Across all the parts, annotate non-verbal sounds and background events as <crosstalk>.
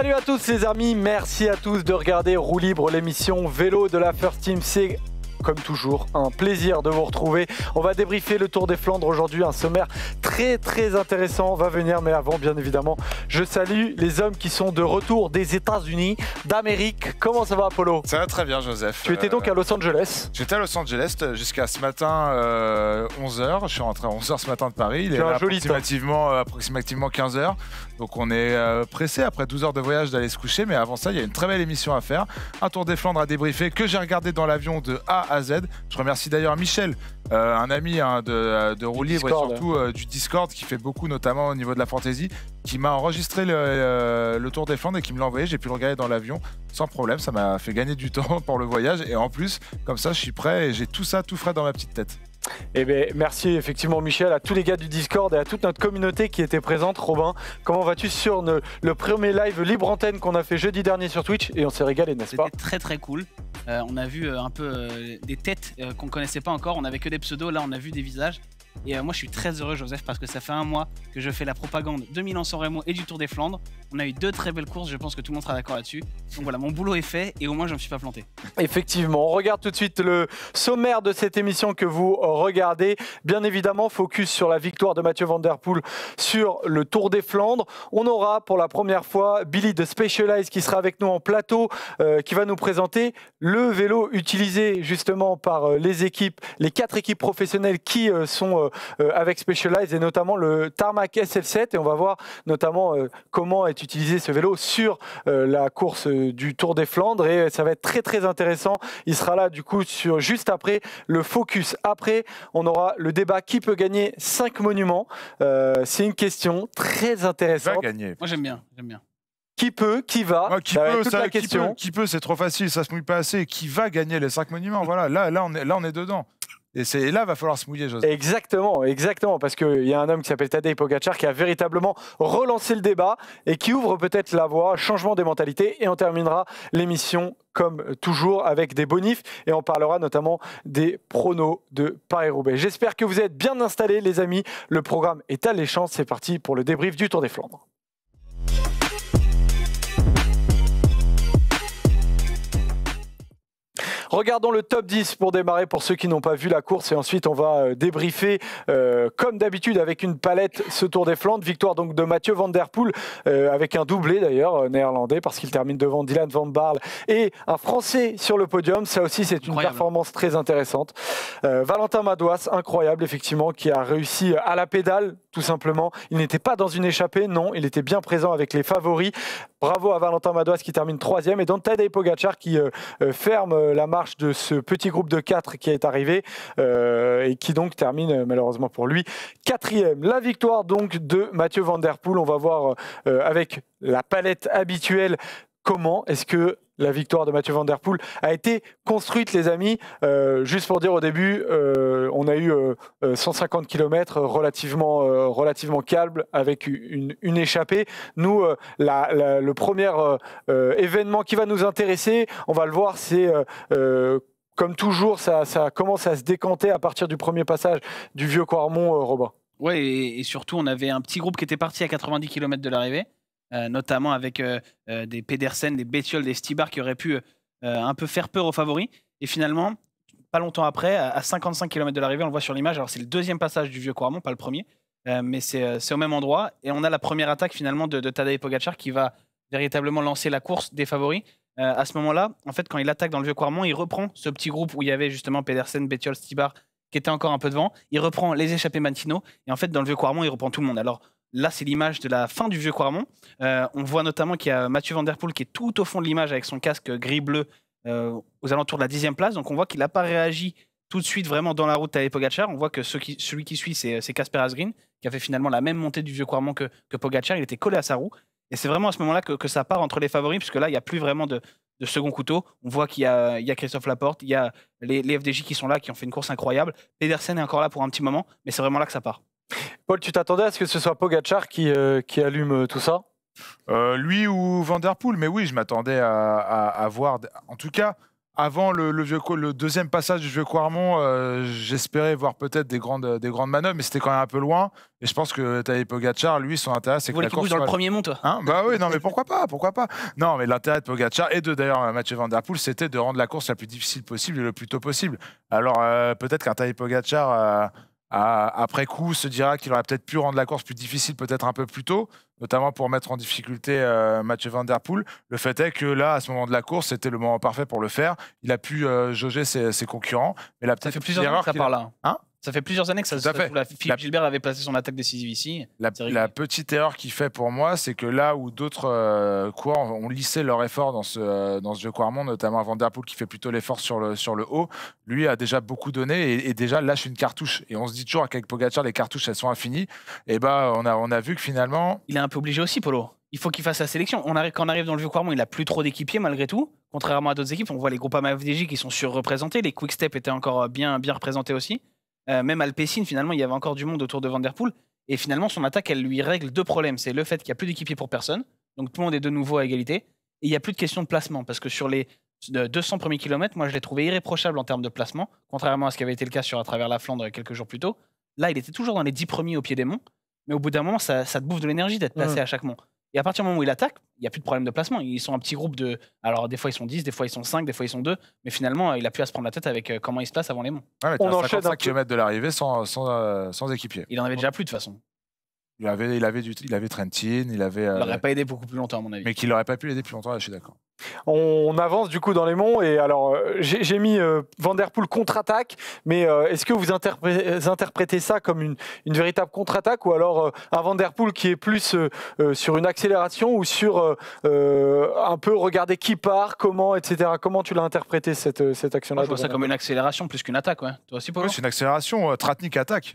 Salut à tous les amis, merci à tous de regarder Roue Libre, l'émission vélo de la First Team. SIG comme toujours, un plaisir de vous retrouver. On va débriefer le Tour des Flandres aujourd'hui, un sommaire très très intéressant va venir, mais avant, bien évidemment, je salue les hommes qui sont de retour des États-Unis, d'Amérique. Comment ça va, Apollo Ça va très bien, Joseph. Tu étais donc à Los Angeles J'étais à Los Angeles euh, jusqu'à ce matin 11h. Euh, je suis rentré à 11h ce matin de Paris. Il est approximativement, euh, approximativement 15h. Donc on est pressé après 12 h de voyage d'aller se coucher. Mais avant ça, il y a une très belle émission à faire. Un tour des Flandres à débriefer que j'ai regardé dans l'avion de A je remercie d'ailleurs Michel, euh, un ami hein, de, de Roue et surtout euh, du Discord qui fait beaucoup, notamment au niveau de la fantaisie, qui m'a enregistré le, euh, le, Tour des Flandres et qui me l'a envoyé. J'ai pu le regarder dans l'avion sans problème. Ça m'a fait gagner du <laughs> temps pour le voyage. Et en plus, comme ça, je suis prêt et j'ai tout ça tout frais dans ma petite tête. Eh bien, merci effectivement Michel, à tous les gars du Discord et à toute notre communauté qui était présente. Robin, comment vas-tu sur le premier live libre antenne qu'on a fait jeudi dernier sur Twitch et on s'est régalé, n'est-ce pas C'était très très cool. Euh, on a vu euh, un peu euh, des têtes qu'on connaissait pas encore. On avait que des pseudos, là on a vu des visages. Et euh, moi, je suis très heureux, Joseph, parce que ça fait un mois que je fais la propagande de Milan-San Remo et du Tour des Flandres. On a eu deux très belles courses, je pense que tout le monde sera d'accord là-dessus. Donc voilà, mon boulot est fait et au moins, je ne me suis pas planté. Effectivement, on regarde tout de suite le sommaire de cette émission que vous regardez. Bien évidemment, focus sur la victoire de Mathieu Van Der Poel sur le Tour des Flandres. On aura pour la première fois Billy de Specialized qui sera avec nous en plateau, euh, qui va nous présenter le vélo utilisé justement par euh, les équipes, les quatre équipes professionnelles qui sont euh, euh, avec Specialized et notamment le Tarmac SL7 et on va voir notamment euh, comment est utilisé ce vélo sur la course du Tour des Flandres et ça va être très très intéressant. Il sera là du coup sur juste après le focus. Après, on aura le débat qui peut gagner 5 monuments. c'est une question très intéressante. gagner. Moi j'aime bien, j'aime bien. Qui peut, qui va qui, la question. qui peut, c'est trop facile, ça se mouille pas assez. Qui va gagner les cinq monuments Voilà, là, là, on est, là, on est dedans. Et, là, il va falloir se mouiller, José. Exactement, exactement, parce qu'il y a un homme qui s'appelle Tadej Pogacar qui a véritablement relancé le débat et qui ouvre peut-être la voie, changement des mentalités. Et on terminera l'émission comme toujours avec des bonifs et on parlera notamment des pronos de Paris-Roubaix. J'espère que vous êtes bien installés les amis, le programme est à alléchant, c'est parti pour le débrief du Tour des Flandres. Regardons le top 10 pour démarrer pour ceux qui n'ont pas vu la course et ensuite on va euh, débriefer euh, comme d'habitude avec une palette ce Tour des Flandres. Victoire donc de Mathieu Van Der Poel euh, avec un doublé d'ailleurs néerlandais parce qu'il termine devant Dylan Van Barle et un Français sur le podium. Ça aussi c'est une performance très intéressante. Valentin Madouas, incroyable effectivement, qui a réussi à la pédale tout simplement. Il n'était pas dans une échappée, non, il était bien présent avec les favoris. Bravo à Valentin Madoise qui termine troisième et donc Tadej Pogacar qui euh, euh, ferme euh, la marche de ce petit groupe de quatre qui est arrivé et qui donc termine malheureusement pour lui quatrième. La victoire donc de Mathieu Van Der Poel. On va voir avec la palette habituelle comment est-ce que la victoire de Mathieu Van Der Poel a été construite, les amis. Euh, juste pour dire au début, euh, on a eu 150 euh, km relativement, relativement avec une, échappée. Nous, le premier événement qui va nous intéresser, on va le voir, c'est comme toujours, ça, commence à se décanter à partir du premier passage du vieux Quarmont, Robin. Oui, et, et surtout, on avait un petit groupe qui était parti à 90 km de l'arrivée euh, notamment avec euh, euh, des Pedersen, des Bettiol, des Stibar qui auraient pu un peu faire peur aux favoris. Et finalement, pas longtemps après, à 55 km de l'arrivée, on le voit sur l'image. Alors, c'est le deuxième passage du vieux Quarmont, pas le premier, mais c'est au même endroit. Et on a la première attaque finalement de, de Tadej Pogacar qui va véritablement lancer la course des favoris. à ce moment-là, en fait, quand il attaque dans le vieux Quarmont, il reprend ce petit groupe où il y avait justement Pedersen, Bettiol, Stibar qui étaient encore un peu devant. Il reprend les échappés Mantino. Et en fait, dans le vieux Quarmont, il reprend tout le monde. Alors, Là, c'est l'image de la fin du vieux Quarmont. Euh, on voit notamment qu'il y a Mathieu Van Der Poel qui est tout au fond de l'image avec son casque gris-bleu euh, aux alentours de la dixième place. Donc on voit qu'il n'a pas réagi tout de suite vraiment dans la route à Pogacar. On voit que celui qui suit, c'est euh, Casper Asgreen, qui a fait finalement la même montée du vieux Quarmont que, que Pogacar. Il était collé à sa roue. Et c'est vraiment à ce moment-là que, ça part entre les favoris, puisque là, il n'y a plus vraiment de, second couteau. On voit qu'il y, a Christophe Laporte, il y a les, les, FDJ qui sont là, qui ont fait une course incroyable. Pedersen est encore là pour un petit moment, mais c'est vraiment là que ça part. Paul, tu t'attendais à ce que ce soit Pogachar qui, euh, qui allume euh, tout ça euh, Lui ou Vanderpool, mais oui, je m'attendais à, voir. En tout cas, avant le, deuxième passage du vieux Quarmont, j'espérais voir peut-être des grandes, des grandes manœuvres, mais c'était quand même un peu loin. Et je pense que Tadej Pogachar, lui, son intérêt, c'est que la course. dans le premier monde, toi hein Bah oui, non, mais pourquoi pas Pourquoi pas Non, mais l'intérêt de Pogachar et de d'ailleurs Mathieu Van Der c'était de rendre la course la plus difficile possible et le plus tôt possible. Alors peut-être qu'un Tadej Pogacar après coup, se dira qu'il aurait peut-être pu rendre la course plus difficile, peut-être un peu plus tôt, notamment pour mettre en difficulté euh, Mathieu Van Der Poel. Le fait est que là, à ce moment de la course, c'était le moment parfait pour le faire. Il a pu euh, jauger ses, concurrents, mais il a peut-être fait plusieurs erreurs par là. Hein ça fait plusieurs années que ça se fait. Philippe Gilbert avait placé son attaque décisive ici. La, petite erreur qu'il fait pour moi, c'est que là où d'autres euh, coureurs ont lissé leur effort dans ce, euh, dans ce jeu notamment Van qui fait plutôt l'effort sur le, sur le haut, lui a déjà beaucoup donné et, déjà lâche une cartouche. Et on se dit toujours qu'avec Pogacar, les cartouches, elles sont infinies. Et bah, on a, on a vu que finalement. Il est un peu obligé aussi, Polo il faut qu'il fasse la sélection. On arrive, quand on arrive dans le vieux Quarmont, il a plus trop d'équipiers malgré tout. Contrairement à d'autres équipes, on voit les groupes à AMFDJ qui sont surreprésentés. Les Quickstep étaient encore euh, bien, bien représentés aussi. Euh, même Alpessine, finalement, il y avait encore du monde autour de Vanderpool. Et finalement, son attaque, elle lui règle deux problèmes. C'est le fait qu'il n'y a plus d'équipier pour personne. Donc tout le monde est de nouveau à égalité. Et il n'y a plus de question de placement. Parce que sur les 200 premiers kilomètres, moi, je l'ai trouvé irréprochable en termes de placement. Contrairement à ce qui avait été le cas sur à travers la Flandre quelques jours plus tôt. Là, il était toujours dans les 10 premiers au pied des monts. Mais au bout d'un moment, ça, te bouffe de l'énergie d'être mmh. placé à chaque mont. Et à partir du moment où il attaque, il n'y a plus de problème de placement. Ils sont un petit groupe de. Alors, des fois, ils sont 10, des fois, ils sont 5, des fois, ils sont 2. Mais finalement, il a plus à se prendre la tête avec euh, comment il se place avant les monts. On enchaîne km de l'arrivée euh, sans, équipier. Il en avait déjà plus, de toute façon. Il avait, il avait, du, il avait Trentin, il avait. Euh, pas aidé beaucoup plus longtemps, à mon avis. Mais qu'il n'aurait pas pu l'aider plus longtemps, là, je suis d'accord. On avance du coup dans les monts et alors euh, j'ai mis euh, contre-attaque, mais euh, est-ce que vous interprétez ça comme une, une véritable contre-attaque ou alors un Van qui est plus sur une accélération ou sur un peu regarder qui part, comment, etc. Comment tu l'as interprété cette, cette action-là Je vois ça comme une accélération plus qu'une attaque, Toi aussi, c'est une accélération. Tratnik attaque.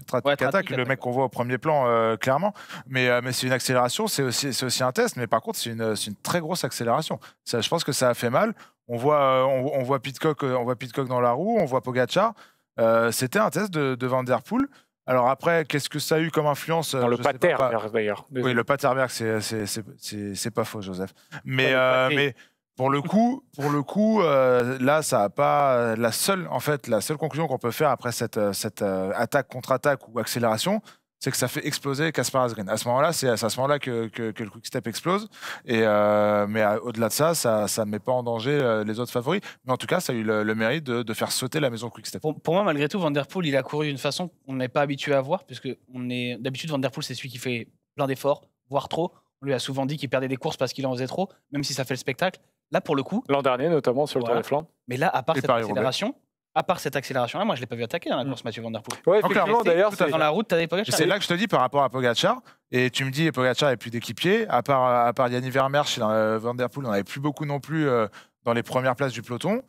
le mec qu'on voit au premier plan, clairement. Mais, euh, mais c'est une accélération, c'est aussi, un test. Mais par contre, c'est une, très grosse accélération. je pense que ça a fait mal. On voit, euh, on, voit Pitcock, euh, on voit Pitcock dans la roue, on voit Pogacar. c'était un test de, de Van Der Poel. Alors après, qu'est-ce que ça a eu comme influence Dans le Paterberg d'ailleurs. Oui, le Paterberg, c'est, c'est, pas faux, Joseph. Mais, mais pour le coup, pour le coup, là, ça a pas la seule en fait la seule conclusion qu'on peut faire après cette, cette attaque contre attaque ou accélération, c'est que ça fait exploser Kaspar Green À ce moment-là, c'est à ce moment-là que, le Quick Step explose. Et, euh, mais euh, au-delà de ça, ça ne met pas en danger euh, les autres favoris. Mais en tout cas, ça a eu le, mérite de, faire sauter la maison Quick Step. Pour, moi, malgré tout, Vanderpool, il a couru d'une façon qu'on n'est pas habitué à voir, puisque d'habitude Vanderpool, c'est celui qui fait plein d'efforts, voire trop. On lui a souvent dit qu'il perdait des courses parce qu'il en faisait trop, même si ça fait le spectacle. Là, pour le coup. L'an dernier, notamment sur le Tour de Flandres. Mais là, à part cette accélération, à part cette accélération-là, moi, je ne l'ai pas vu attaquer dans hein, la mm. course, Mathieu Van clairement, d'ailleurs. Dans la route, tu Pogacar. C'est là que je te dis par rapport à Pogacar. Et tu me dis, Pogacar n'avait plus d'équipier. À part, à part Yannick Vermeer, chez euh, Van Der Poel, on avait plus beaucoup non plus euh, dans les premières places du peloton.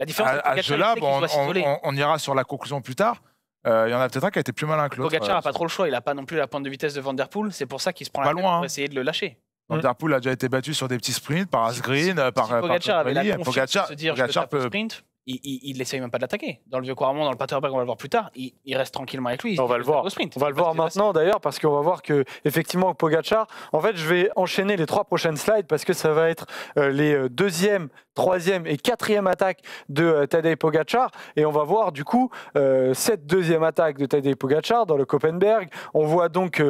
La différence, à, à là bon, on, on, ira sur la conclusion plus tard. Euh, il y en a peut-être un qui a été plus malin que l'autre. Pogacar n'a pas trop le choix. Il n'a pas non plus la pointe de vitesse de Van C'est pour ça qu'il se prend pas la loin, pour hein. essayer de le lâcher. Vanderpool mm. a déjà été battu sur des petits sprints par Asgreen, par, par Pogacar. Avait Pogacar, dire, peut... sprint, il, il, essaye même pas de l'attaquer. Dans le vieux couramment, dans le Paterberg, on va le voir plus tard, il, reste tranquillement avec lui. On va le voir. On va le voir maintenant d'ailleurs parce qu'on va voir que effectivement Pogachar. En fait, je vais enchaîner les trois prochaines slides parce que ça va être euh, les euh, deuxièmes, troisième et quatrième attaques de euh, Tadej Pogachar et on va voir du coup cette deuxième attaque de Tadej Pogachar dans le Copenberg. On voit donc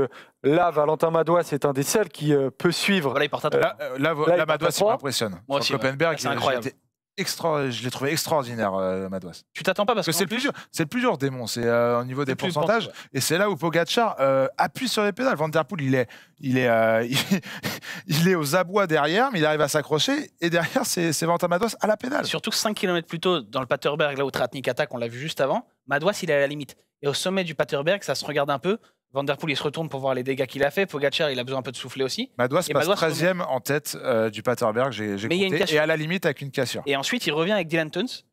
Là, Valentin Madois, c'est un des seuls qui peut suivre. Voilà, il porte à Là, là, là, Madois, m'impressionne. Moi aussi. c'est incroyable je l'ai trouvé extraordinaire, euh, Madouas. Tu t'attends pas parce que c'est le plus dur. C'est le plus dur démon, c'est euh, au niveau des pourcentages, et c'est là où Pogacar euh, appuie sur les pédales. Van der Poel, il est, il est, euh, <laughs> il est aux abois derrière, mais il arrive à s'accrocher, et derrière c'est Vanta Madouas à la pédale. Surtout que 5 km plus tôt, dans le Paterberg, là où Tratnik attaque, on l'a vu juste avant, Madouas il est à la limite, et au sommet du Paterberg, ça se regarde un peu. Vanderpool, il se retourne pour voir les dégâts qu'il a fait. Pogacar, il a besoin un peu de souffler aussi. Madouas passe 13e en tête euh, du Paterberg, j'ai compté, et à la limite avec une cassure. Et ensuite, il revient avec Dylan Tuns,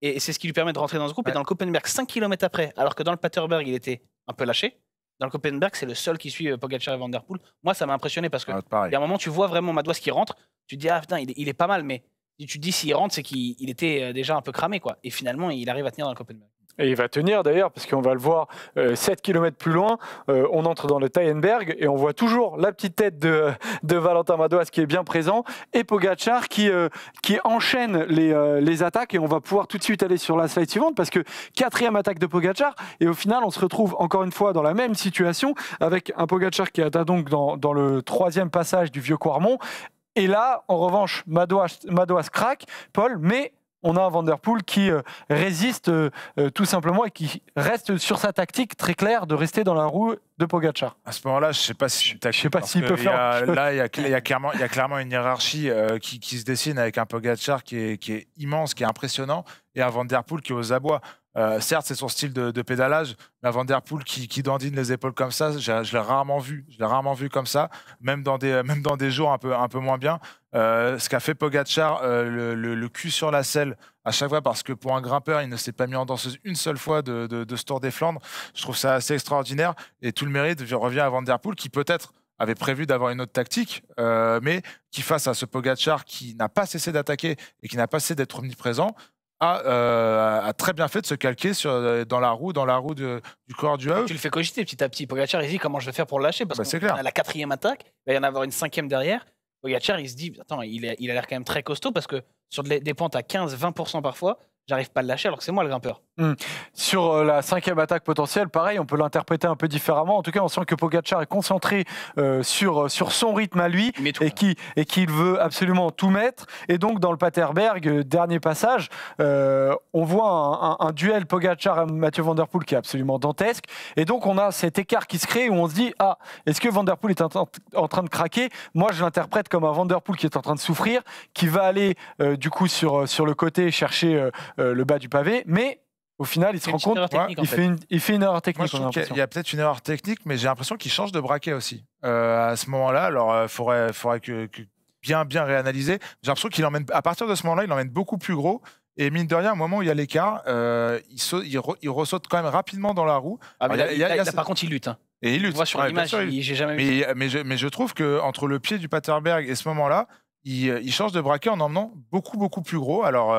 et c'est ce qui lui permet de rentrer dans ce groupe. Et dans le Copenberg, 5 km après, alors que dans le Paterberg, il était un peu lâché. Dans le Copenberg, c'est le seul qui suit euh, Pogacar et Vanderpool. Moi, ça m'a impressionné parce que ah, y a un moment, tu vois vraiment Madouas qui rentre, tu te dis, ah putain, il est, pas mal, mais tu te dis s'il rentre, c'est qu'il était euh, déjà un peu cramé, quoi. Et finalement, il arrive à tenir dans le Copenberg. Et il va tenir d'ailleurs, parce qu'on va le voir 7 euh, km plus loin, euh, on entre dans le Tyenberg et on voit toujours la petite tête de, Valentin Madoas qui est bien présent et Pogachar qui, euh, qui enchaîne les, attaques et on va pouvoir tout de suite aller sur la slide suivante parce que quatrième attaque de Pogachar et au final on se retrouve encore une fois dans la même situation avec un Pogachar qui atteint donc dans, le troisième passage du Vieux Quarmont et là en revanche Madoas craque, Paul, mais on a un Vanderpool qui euh, résiste euh, euh, tout simplement et qui reste sur sa tactique très claire de rester dans la roue de Pogacar. À ce moment-là, je ne sais pas si je sais pas s'il peut faire. là, il y, a, clairement, une hiérarchie qui, se dessine avec un Pogacar qui est immense, qui est impressionnant, et à Van Der Poel qui est aux abois. Euh, certes, c'est son style de, pédalage, mais Van Der Poel qui, qui, dandine les épaules comme ça, je, l'ai rarement vu. Je l'ai rarement vu comme ça, même dans des, même dans des jours un peu, un peu moins bien. Euh, ce qu'a fait Pogacar euh, le, cul sur la selle à chaque fois, parce que pour un grimpeur, il ne s'est pas mis en danseuse une seule fois de, de, ce Tour des Flandres. Je trouve ça assez extraordinaire et tout le mérite revient à Van Der Poel qui peut-être avait prévu d'avoir une autre tactique, mais qui face à ce Pogachar qui n'a pas cessé d'attaquer et qui n'a pas cessé d'être omniprésent, euh, a, très bien fait de se calquer euh, dans la roue, dans la roue du corps du haut. Tu le fais cogiter petit à petit. Pogacar, il dit comment je vais faire pour le lâcher parce que bah, qu'on a la quatrième attaque, il va y en avoir une cinquième derrière. Pogacar, il se dit attends, il, il a l'air quand même très costaud parce que sur des pentes à 15-20% parfois, j'arrive pas à le lâcher alors que c'est moi le grimpeur. Hmm. Sur euh, la cinquième attaque potentielle, pareil, on peut l'interpréter un peu différemment. En tout cas, on sent que Pogacar est concentré euh, sur, euh, sur son rythme à lui et qu'il et qu'il veut absolument tout mettre. Et donc, dans le Paterberg, dernier passage, on voit un, duel Pogacar et Mathieu Van qui est absolument dantesque. Et donc, on a cet écart qui se crée où on se dit Ah, est-ce que Van est en, train de craquer Moi, je l'interprète comme un Van qui est en train de souffrir, qui va aller du coup sur, sur le côté chercher euh, le bas du pavé, mais au final, il se rend compte, il, fait. une, erreur technique. il y a peut-être une erreur technique, mais j'ai l'impression qu'il change de braquet aussi. Euh, à ce moment-là, alors il euh, faudrait, faudrait que, bien bien réanalyser. J'ai l'impression qu'il emmène, à partir de ce moment-là, il emmène beaucoup plus gros. Et mine de rien, au moment où il y a l'écart, il, saute, il, quand même rapidement dans la roue. Ah, par contre, il lutte. Hein. Et il lutte. sur l'image, j'ai jamais mais, vu. Mais je, trouve que entre le pied du Paterberg et ce moment-là, il, change de braquet en emmenant beaucoup beaucoup plus gros. Alors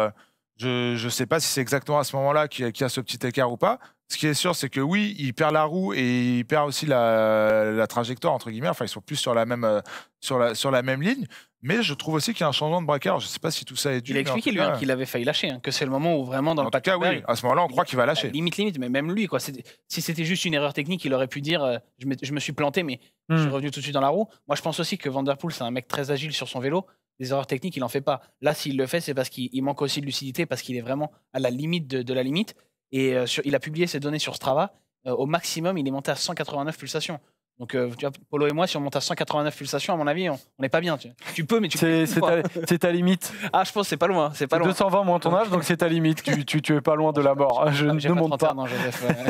je ne sais pas si c'est exactement à ce moment-là qu'il y, a ce petit écart ou pas. Ce qui est sûr, c'est que oui, il perd la roue et il perd aussi la, trajectoire, entre guillemets. Enfin, ils sont plus sur la même, euh, sur la, sur la même ligne. Mais je trouve aussi qu'il y a un changement de braqueur. Je ne sais pas si tout ça est dû. Il a expliqué lui hein, qu'il avait failli lâcher, hein, que c'est le moment où vraiment dans le cas, oui. À ce moment-là, on croit qu'il va lâcher. Limite, limite, mais même lui, quoi. Si c'était juste une erreur technique, il aurait pu dire euh, je, me... je, me, suis planté, mais je suis hmm. revenu tout de suite dans la roue. Moi, je pense aussi que Vanderpool, c'est un mec très agile sur son vélo des erreurs techniques, il n'en fait pas. Là, s'il le fait, c'est parce qu'il manque aussi de lucidité, parce qu'il est vraiment à la limite de, la limite. Et euh, il a publié ses données sur Strava. Euh, au maximum, il est monté à 189 pulsations. Donc, euh, tu vois, Polo et moi, si on monte à 189 pulsations, à mon avis, on n'est pas bien. Tu, peux, mais tu C'est ta, limite. Ah, je pense c'est pas loin. C'est pas loin. 220 moins ton âge, donc c'est ta limite. Tu, tu, es pas loin de la mort. Ah, je ne monte pas.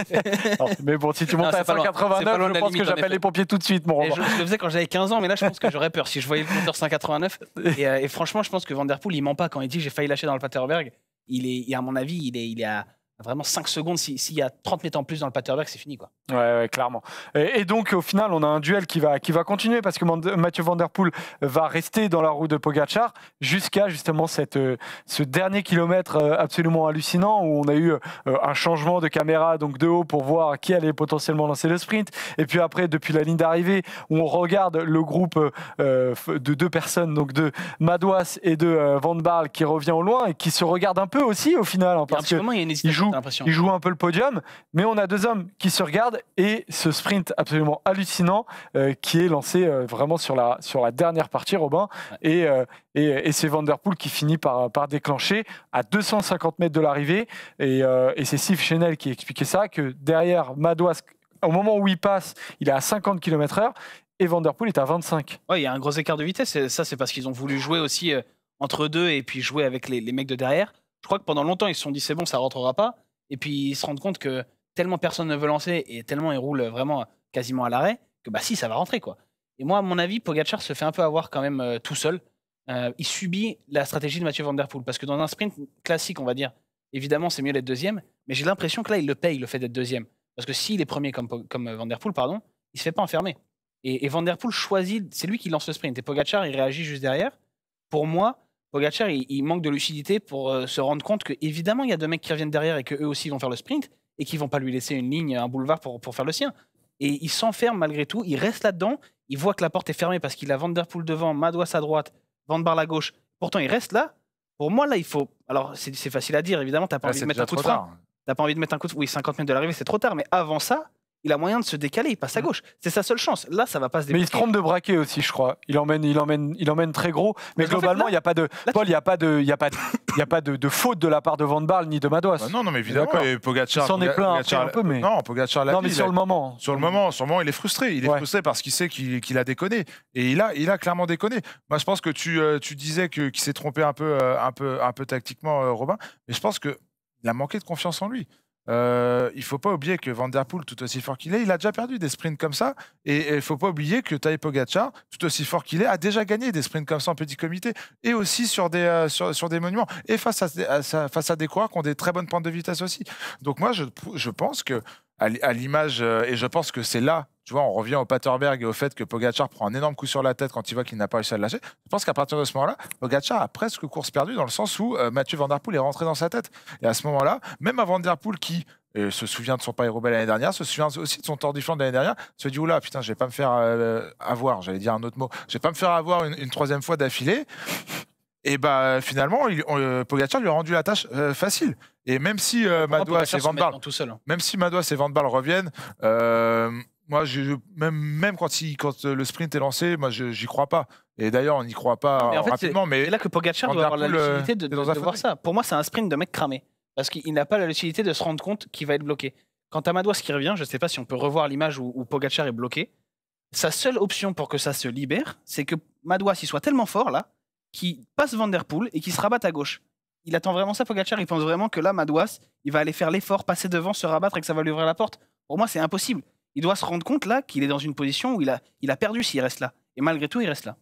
<laughs> mais bon, si tu montes à 189, je pense que j'appelle les pompiers tout de suite, mon je, je, le faisais quand j'avais 15 ans, mais là, je pense que j'aurais peur si je voyais le à 189. <laughs> Euh, et, franchement, je pense que Vanderpool, il ment pas quand il dit j'ai failli lâcher dans le Paterberg. Il est, à mon avis, il est, il est à vraiment 5 secondes, s'il y a 30 mètres en plus dans le Paterberg, c'est fini. Quoi. Ouais, clairement. Et, donc, au final, on a un duel qui va, qui va continuer parce que Mathieu Van Der Poel va rester dans la roue de Pogachar jusqu'à justement cette, ce dernier kilomètre euh, absolument hallucinant où on a eu euh, un changement de caméra donc de haut pour voir qui allait potentiellement lancer le sprint. Et puis après, depuis la ligne d'arrivée, on regarde le groupe euh, de deux personnes, donc de Madouas et de Van Baal qui revient au loin et qui se regardent un peu aussi au final. parce que il joue un peu le podium, mais on a deux hommes qui se regardent et ce sprint absolument hallucinant euh, qui est lancé euh, vraiment sur la, sur la dernière partie, Robin, euh, et, et, c'est Vanderpool qui finit par, déclencher à 250 mètres de l'arrivée, et, c'est Steve Chenel qui expliquait ça, que derrière Madouas, au moment où il passe, il est à 50 km/h, et Vanderpool est à 25. Oui, il y a un gros écart de vitesse, ça c'est parce qu'ils ont voulu jouer aussi entre deux et puis jouer avec les mecs de derrière. Je crois que pendant longtemps, ils se sont dit c'est bon, ça rentrera pas. Et puis ils se rendent compte que tellement personne ne veut lancer et tellement ils roulent vraiment quasiment à l'arrêt que bah si, ça va rentrer quoi. Et moi, à mon avis, Pogachar se fait un peu avoir quand même euh, tout seul. Euh, il subit la stratégie de Mathieu Van Der Poel parce que dans un sprint classique, on va dire, évidemment, c'est mieux d'être deuxième, mais j'ai l'impression que là, il le paye le fait d'être deuxième. Parce que s'il est premier comme, comme euh, Van Der Poel, pardon, il se fait pas enfermer. Et, et Van Der Poel choisit, c'est lui qui lance le sprint. Et Pogachar, il réagit juste derrière. Pour moi, Pogacar, il, manque de lucidité pour euh, se rendre compte que évidemment il y a deux mecs qui reviennent derrière et que eux aussi vont faire le sprint et qui vont pas lui laisser une ligne, un boulevard pour, pour faire le sien. Et il s'enferme malgré tout, il reste là-dedans, il voit que la porte est fermée parce qu'il a Vanderpool devant, Madouas à droite, Van à gauche. Pourtant, il reste là. Pour moi, là, il faut. Alors, c'est facile à dire, évidemment, t'as pas, pas envie de mettre un coup de frein. T'as pas envie de mettre un coup de Oui, 50 mètres de l'arrivée, c'est trop tard. Mais avant ça, il a moyen de se décaler, il passe à mm. gauche. C'est sa seule chance. Là, ça va pas se Mais il se trompe de braquet aussi, je crois. Il emmène, il emmène, il emmène très gros. Mais, globalement, il n'y a pas de. Paul, il n'y a pas de, il y a pas il a pas de, faute de la part de Van Barl ni de Madois. Bah non, non, mais évidemment. Il s'en est plein un peu, mais. Non, Pogacar Non, mais sur le moment. Sur le moment, sûrement, il est frustré. Il est frustré parce qu'il sait qu'il a déconné. Et il a, il a clairement déconné. Moi, bah, je pense que tu, euh, disais qu'il s'est trompé un peu, euh, un peu, un peu tactiquement, euh, Robin. Mais je pense que il a manqué de confiance en lui. Euh, il faut pas oublier que Vanderpool, tout aussi fort qu'il est, il a déjà perdu des sprints comme ça. Et il faut pas oublier que Taipogacha Pogacar, tout aussi fort qu'il est, a déjà gagné des sprints comme ça en petit comité et aussi sur des, euh, sur, sur, des monuments et face à, face à des coureurs qui ont des très bonnes pentes de vitesse aussi. Donc moi, je, je pense que à l'image, euh, et je pense que c'est là, tu vois, on revient au Paterberg et au fait que Pogachar prend un énorme coup sur la tête quand il voit qu'il n'a pas réussi à le lâcher. Je pense qu'à partir de ce moment-là, Pogachar a presque course perdue dans le sens où euh, Mathieu Van Der Poel est rentré dans sa tête. Et à ce moment-là, même à Van Der Poel qui euh, se souvient de son paris roubaix l'année dernière, se souvient aussi de son Tour du l'année dernière, se dit oula putain, je vais pas me faire avoir, j'allais dire un autre mot, je vais pas me faire avoir une, troisième fois d'affilée. Et bah finalement, il, lui a rendu la tâche facile. Et euh, hein même si Madouas et Van reviennent, euh, moi, je, même, quand, le sprint est lancé, moi, j'y crois pas. Et d'ailleurs, on n'y croit pas rapidement. Mais c'est là que Pogacar doit avoir la lucidité de, voir ça. Pour moi, c'est un sprint de mec cramé. Parce qu'il n'a pas la lucidité de se rendre compte qu'il va être bloqué. Quant à Madouas qui revient, je ne sais pas si on peut revoir l'image où, pogachar est bloqué. Sa seule option pour que ça se libère, c'est que Madouas il soit tellement fort là, qu'il passe Van Der et qu'il se rabatte à gauche il attend vraiment ça, Pogacar. Il pense vraiment que là, Madouas, il va aller faire l'effort, passer devant, se rabattre et que ça va lui ouvrir la porte. Pour moi, c'est impossible. Il doit se rendre compte là qu'il est dans une position où il a, il a perdu s'il reste là. Et malgré tout, il reste là.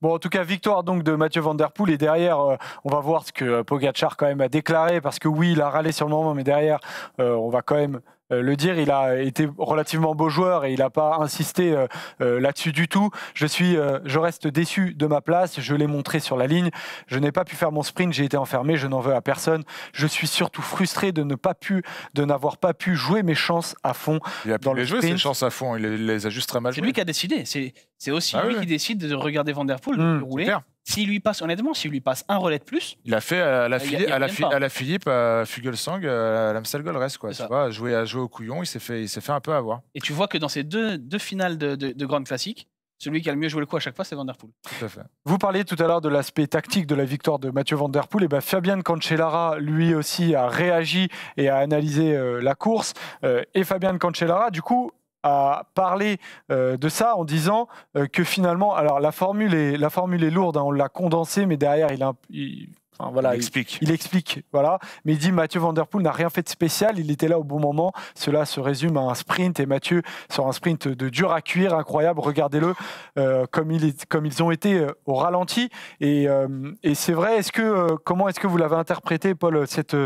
Bon, en tout cas, victoire donc de Mathieu Van Et derrière, euh, on va voir ce que euh, Pogacar quand même a déclaré. Parce que oui, il a râlé sur le moment, mais derrière, euh, on va quand même euh, le dire. Il a été relativement beau joueur et il n'a pas insisté euh, euh, là-dessus du tout. Je, suis, je reste déçu de ma place. Je l'ai montré sur la ligne. Je n'ai pas pu faire mon sprint. J'ai été enfermé. Je n'en veux à personne. Je suis surtout frustré de ne pas pu, de n'avoir pas pu jouer mes chances à fond. Il a dans le jouer ses chances à fond. Il les a juste très mal C'est lui qui a décidé. C'est aussi ah lui qui décide de regarder Vanderpool hmm. rouler. S'il lui passe, honnêtement, s'il lui passe un relais de plus. Il a fait à la, Philippe, euh, euh, à, la, à la Philippe, Fugelsang, à l'Amstel Gold quoi. Tu vois, jouer, à jouer au couillon, il s'est fait, s'est fait un peu avoir. Et tu vois que dans ces deux, deux finales de, de, Grande Classique, celui qui a le mieux joué le coup à chaque fois, c'est Van Der Poel. Tout à fait. Vous parliez tout à l'heure de l'aspect tactique de la victoire de Mathieu Van Der Poel. Et eh ben Cancellara, lui aussi, a réagi et a analysé euh, la course. et Fabien Cancellara, du coup, à parler euh, de ça en disant euh, que finalement, alors la formule est, la formule est lourde, hein, on l'a condensée, mais derrière, il, a, il, il, explique. Il, explique. Voilà. Mais il dit Mathieu Van n'a rien fait de spécial, il était là au bon moment. Cela se résume à un sprint et Mathieu sur un sprint de dur à cuire, incroyable. Regardez-le euh, comme, il comme ils ont été euh, au ralenti. Euh, et, c'est vrai. Est-ce que comment est-ce que vous l'avez interprété, Paul, cette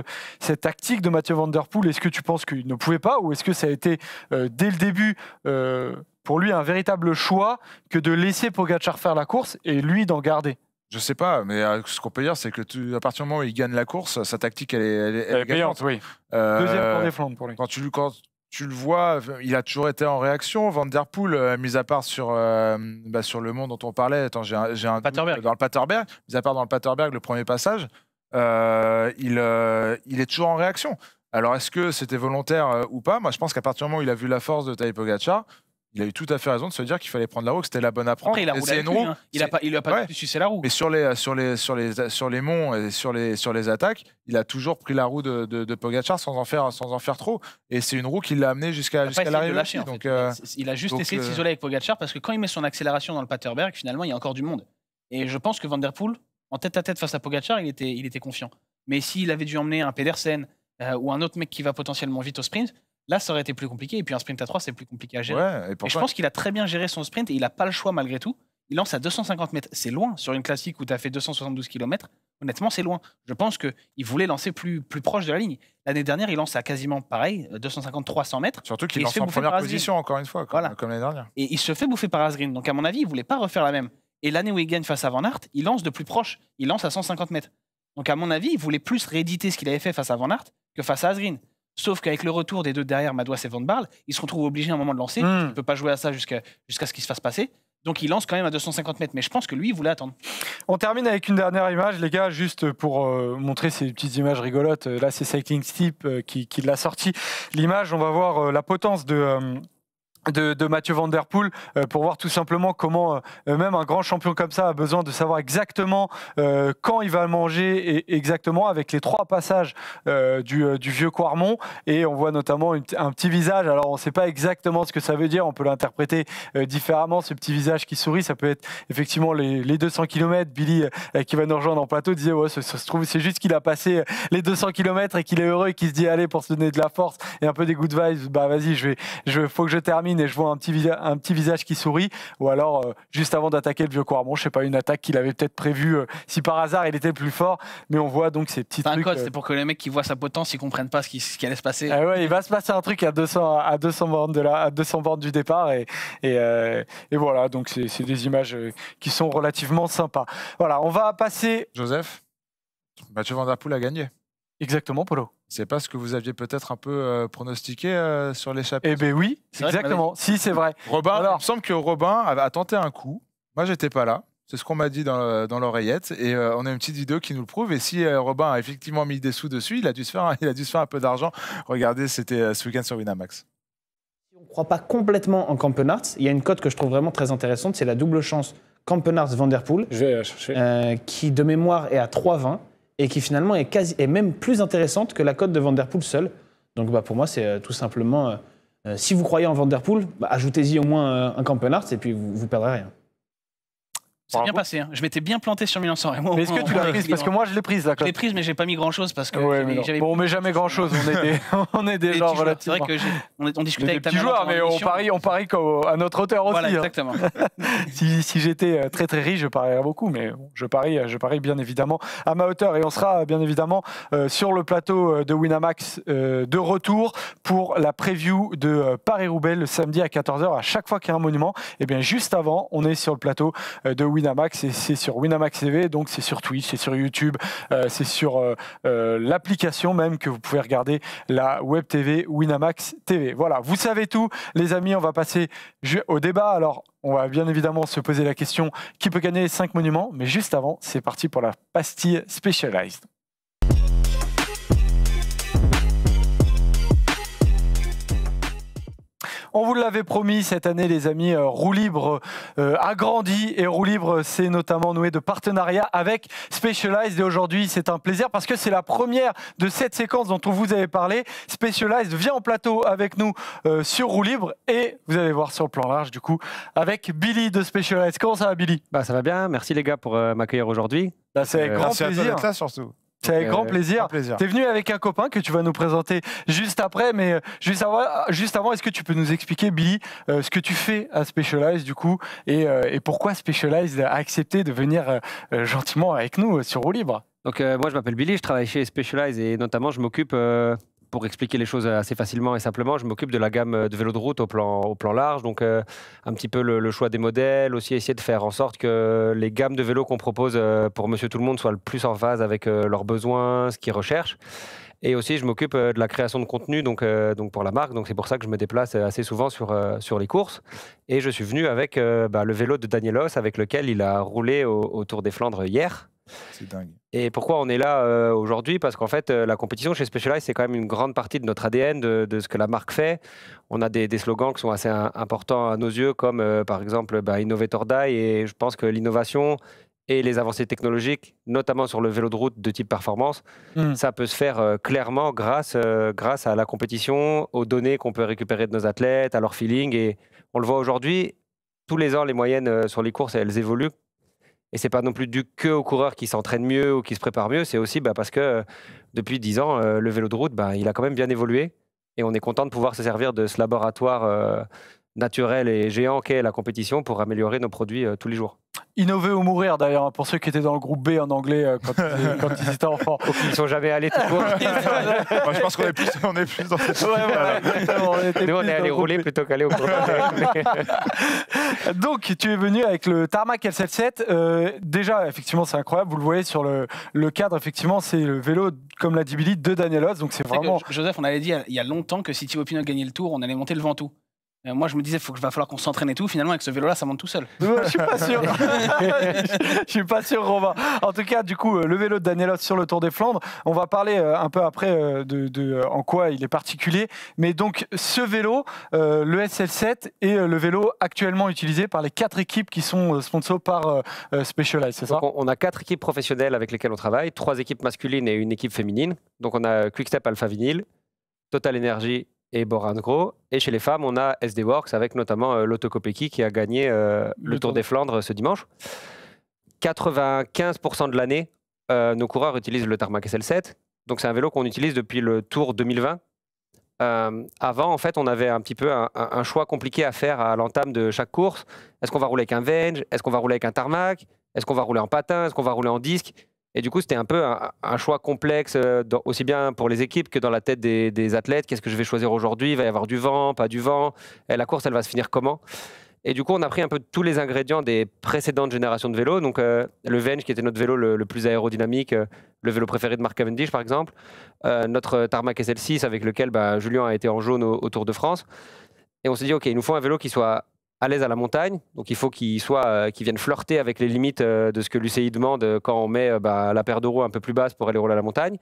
cette tactique de Mathieu Van Est-ce que tu penses qu'il ne pouvait pas, ou est-ce que ça a été dès le début? pour lui un véritable choix que de laisser Pogachar faire la course et lui d'en garder. Je sais pas, mais euh, ce qu'on peut dire, c'est que à partir du moment où il gagne la course, sa tactique, elle est, elle, est payante, oui. Euh, Deuxième pour des pour lui. Quand tu, quand tu le vois, il a toujours été en réaction. Van Der euh, mis à part sur, bah, sur le monde dont on parlait, attends, j'ai un, un dans le Paterberg, mis à part dans le Paterberg, le premier passage, il, il est toujours en réaction. Alors, est-ce que c'était volontaire ou pas Moi, je pense qu'à partir du moment où il a vu la force de Taipo Pogacar, il a eu tout à fait raison de se dire qu'il fallait prendre la roue, que c'était la bonne approche. il a roulé une roue, hein. il a pas, il lui a pas la roue. Mais sur les, sur les, sur les, sur les monts et sur les, sur les attaques, il a toujours pris la roue de, de, Pogacar sans en faire, sans en faire trop. Et c'est une roue qui l'a amené jusqu'à, jusqu'à l'arrivée. Donc, euh, il a juste essayé de euh, s'isoler avec Pogacar parce que quand il met son accélération dans le Paterberg, finalement, il y a encore du monde. Et je pense que Van en tête à tête face à Pogacar, il était, il était confiant. Mais s'il avait dû emmener un Pedersen euh, ou un autre mec qui va potentiellement vite au sprint, Là, ça aurait été plus compliqué. Et puis un sprint à 3, c'est plus compliqué à gérer. et, je pense qu'il a très bien géré son sprint il n'a pas le choix malgré tout. Il lance à 250 mètres. C'est loin. Sur une classique où tu as fait 272 km, honnêtement, c'est loin. Je pense qu'il voulait lancer plus, plus proche de la ligne. L'année dernière, il lance à quasiment pareil, 250-300 euh, mètres. Surtout qu'il lance en première position, encore une fois, comme, l'année dernière. Et il se fait bouffer par Asgreen. Donc, à mon avis, il voulait pas refaire la même. Et l'année où il gagne face à Van Aert, il lance de plus proche. Il lance à 150 mètres. Donc, à mon avis, il voulait plus rééditer ce qu'il avait fait face à Van Aert que face à Asgreen. Sauf qu'avec le retour des deux derrière, Madouas et Van Barl, ils se retrouvent obligés à un moment de lancer. Il ne peut pas jouer à ça jusqu'à ce qu'il se fasse passer. Donc il lance quand même à 250 mètres, mais je pense que lui, il voulait attendre. On termine avec une dernière image, les gars, juste pour euh, montrer ces petites images rigolotes. Là, c'est Cycling Steep euh, qui, l'a sorti. L'image, on va voir euh, la potence de de, Mathieu Van Der Poel euh, pour voir tout simplement comment euh, même un grand champion comme ça a besoin de savoir exactement euh, quand il va manger et exactement avec les trois passages du, vieux Quarmont et on voit notamment un petit visage alors on ne sait pas exactement ce que ça veut dire on peut l'interpréter différemment ce petit visage qui sourit ça peut être effectivement les, 200 km Billy qui va nous rejoindre en plateau disait ouais se trouve c'est juste qu'il a passé les 200 km et qu'il est heureux et qu'il se dit allez pour se donner de la force et un peu des good vibes bah vas-y je vais je faut que je termine et je vois un petit, un petit visage qui sourit, ou alors euh, juste avant d'attaquer le vieux Quarmon, je sais pas, une attaque qu'il avait peut-être prévue euh, si par hasard il était plus fort, mais on voit donc ces petits trucs. Euh, c'est pour que les mecs qui voient sa potence, ils comprennent pas ce qui, qui allait se passer. Ah ouais, il va se passer un truc à 200, à 200, bornes, de la, à 200 bornes du départ, et, et, voilà, donc c'est des images qui sont relativement sympas. Voilà, on va passer. Joseph, Mathieu Vanderpool a gagné. Exactement, Polo. C'est pas ce que vous aviez peut-être un peu euh, pronostiqué euh, sur l'échappée Eh bien oui, exactement. Si, c'est vrai. Robin, Alors... il me semble que Robin a tenté un coup. Moi, j'étais pas là. C'est ce qu'on m'a dit dans, euh, l'oreillette. Et on a une petite vidéo qui nous le prouve. Et si Robin a effectivement mis des sous dessus, il a dû se faire un, <laughs> il a dû se faire un peu d'argent. Regardez, c'était ce week-end sur Winamax. On ne croit pas complètement en Campenarts. Il y a une cote que je trouve vraiment très intéressante. C'est la double chance Campenarts-Vanderpool. Je vais chercher. qui, de mémoire, est à 3,20 et qui finalement est, quasi, même plus intéressante que la cote de Vanderpool seule. Donc bah, pour moi, c'est euh, tout simplement, euh, euh, si vous croyez en Vanderpool, bah, ajoutez-y au moins un Campenart et puis vous ne perdrez rien. C'est bien passé. Hein. Je m'étais bien planté sur Milan Mais Est-ce que tu l'as <laughs> prise Parce que moi, je l'ai prise, Je l'ai prise, mais j'ai pas mis grand-chose parce que. Ouais, mais met jamais grand-chose. <laughs> on est des, on gens relativement. C'est vrai que on, on discutait avec ta mère. joueurs, mais on parie, on parie à notre hauteur aussi. Voilà, hein. exactement. <laughs> si, j'étais euh, très très riche, je parierais beaucoup, mais je parie, euh, je parie bien évidemment à ma hauteur et on sera euh, bien évidemment sur le plateau de Winamax de retour pour la preview de Paris Roubaix le samedi à 14h. À chaque fois qu'il y a un monument, et eh bien juste avant, on est sur le plateau de Winamax Winamax, c'est sur Winamax TV, donc c'est sur Twitch, c'est sur YouTube, euh, c'est sur euh, euh, l'application même que vous pouvez regarder, la Web TV Winamax TV. Voilà, vous savez tout, les amis, on va passer au débat. Alors, on va bien évidemment se poser la question qui peut gagner les 5 monuments, mais juste avant, c'est parti pour la pastille Specialized. On vous l'avait promis cette année, les amis, euh, Roue Libre agrandi euh, a grandi et Roue Libre s'est notamment noué de partenariat avec Specialized. Et aujourd'hui, c'est un plaisir parce que c'est la première de cette séquence dont on vous avait parlé. Specialized vient en plateau avec nous euh, sur Roue Libre et vous allez voir sur le plan large, du coup, avec Billy de Specialized. Comment ça va, Billy bah, Ça va bien. Merci, les gars, pour m'accueillir aujourd'hui. Bah, c'est un grand plaisir. À surtout. C'est avec euh, grand plaisir. Tu es venu avec un copain que tu vas nous présenter juste après, mais euh, juste avant, est-ce que tu peux nous expliquer, Billy, euh, ce que tu fais à Specialize du coup et, pourquoi Specialize a accepté de venir gentiment avec nous sur Roue Libre donc moi je m'appelle Billy, je travaille chez Specialize et notamment je m'occupe pour expliquer les choses assez facilement et simplement, je m'occupe de la gamme de vélos de route au plan, large. Donc, euh, un petit peu le, choix des modèles, aussi essayer de faire en sorte que les gammes de vélos qu'on propose euh, pour monsieur tout le monde soient le plus en phase avec euh, leurs besoins, ce qu'ils recherchent. Et aussi, je m'occupe de la création de contenu donc, pour la marque. Donc, c'est pour ça que je me déplace assez souvent sur, les courses. Et je suis venu avec bah, le vélo de Danielos, avec lequel il a roulé autour des Flandres hier. C'est dingue. Et pourquoi on est là euh, aujourd'hui Parce qu'en fait, euh, la compétition chez Specialized, c'est quand même une grande partie de notre ADN, de, ce que la marque fait. On a des, slogans qui sont assez importants à nos yeux, comme euh, par exemple bah, Innovator Day. Et je pense que l'innovation et les avancées technologiques, notamment sur le vélo de route de type performance, hmm. ça peut se faire clairement grâce, grâce à la compétition, aux données qu'on peut récupérer de nos athlètes, à leur feeling. Et on le voit aujourd'hui, tous les ans, les moyennes sur les courses, elles évoluent et c'est pas non plus du que aux coureurs qui s'entraînent mieux ou qui se préparent mieux, c'est aussi bah, parce que euh, depuis 10 ans, euh, le vélo de route, bah, il a quand même bien évolué. Et on est content de pouvoir se servir de ce laboratoire euh, naturel et géant qu'est la compétition pour améliorer nos produits tous les jours. Innover ou mourir d'ailleurs, hein, pour ceux qui étaient dans le groupe B en anglais euh, <laughs> quand, ils étaient enfants. Ils ne sont jamais allés tout court. <laughs> je pense qu'on est plus, est plus dans cette ouais, on on est allés rouler plutôt qu'aller au cours. <laughs> Donc, tu es venu avec le Tarmac L77. Euh, déjà, effectivement, c'est incroyable. Vous le voyez sur le, le cadre, effectivement, c'est le vélo, comme l'a dit Billy, de Daniel Oz. Donc, c'est vraiment. Joseph, on avait dit il y a longtemps que si Thibaut Pinot gagnait le tour, on allait monter le Ventoux. Euh, moi, je me disais, il va falloir qu'on s'entraîne et tout. Finalement, avec ce vélo-là, ça monte tout seul. <laughs> je suis pas sûr. <laughs> je suis pas sûr, Romain. En tout cas, du coup, euh, le vélo de Danielos sur le Tour des Flandres. On va parler euh, un peu après de, en quoi il est particulier. Mais donc, ce vélo, le SL7 est le vélo actuellement utilisé par les quatre équipes qui sont sponsors par Specialized, c'est ça On a quatre équipes professionnelles avec lesquelles on travaille, trois équipes masculines et une équipe féminine. Donc, on a Quickstep Alpha Vinyl, Total Energy et Boran Gros. Et chez les femmes, on a SD Works avec notamment euh, Lotto qui a gagné euh, le, Tour des Flandres ce dimanche. 95% de l'année, euh, nos coureurs utilisent le Tarmac SL7. Donc c'est un vélo qu'on utilise depuis le Tour 2020. avant, en fait, on avait un petit peu un, un choix compliqué à faire à l'entame de chaque course. Est-ce qu'on va rouler avec un Venge Est-ce qu'on va rouler avec un Tarmac Est-ce qu'on va rouler en patin Est-ce qu'on va rouler en disque et du coup, c'était un peu un, choix complexe, euh, aussi bien pour les équipes que dans la tête des, athlètes. Qu'est-ce que je vais choisir aujourd'hui Il va y avoir du vent, pas du vent et La course, elle va se finir comment et du coup, on a pris un peu tous les ingrédients des précédentes générations de vélos. Donc, euh, le Venge, qui était notre vélo le, plus aérodynamique, euh, le vélo préféré de Mark Cavendish, par exemple. notre Tarmac SL6, avec lequel bah, Julien a été en jaune au Tour de France. Et on s'est dit, OK, il nous faut un vélo qui soit à l'aise à la montagne. Donc il faut qu'ils soient, euh, viennent flirter avec les limites euh, de ce que l'UCI demande euh, quand on met bah, la paire de un peu plus basse pour aller rouler à la montagne.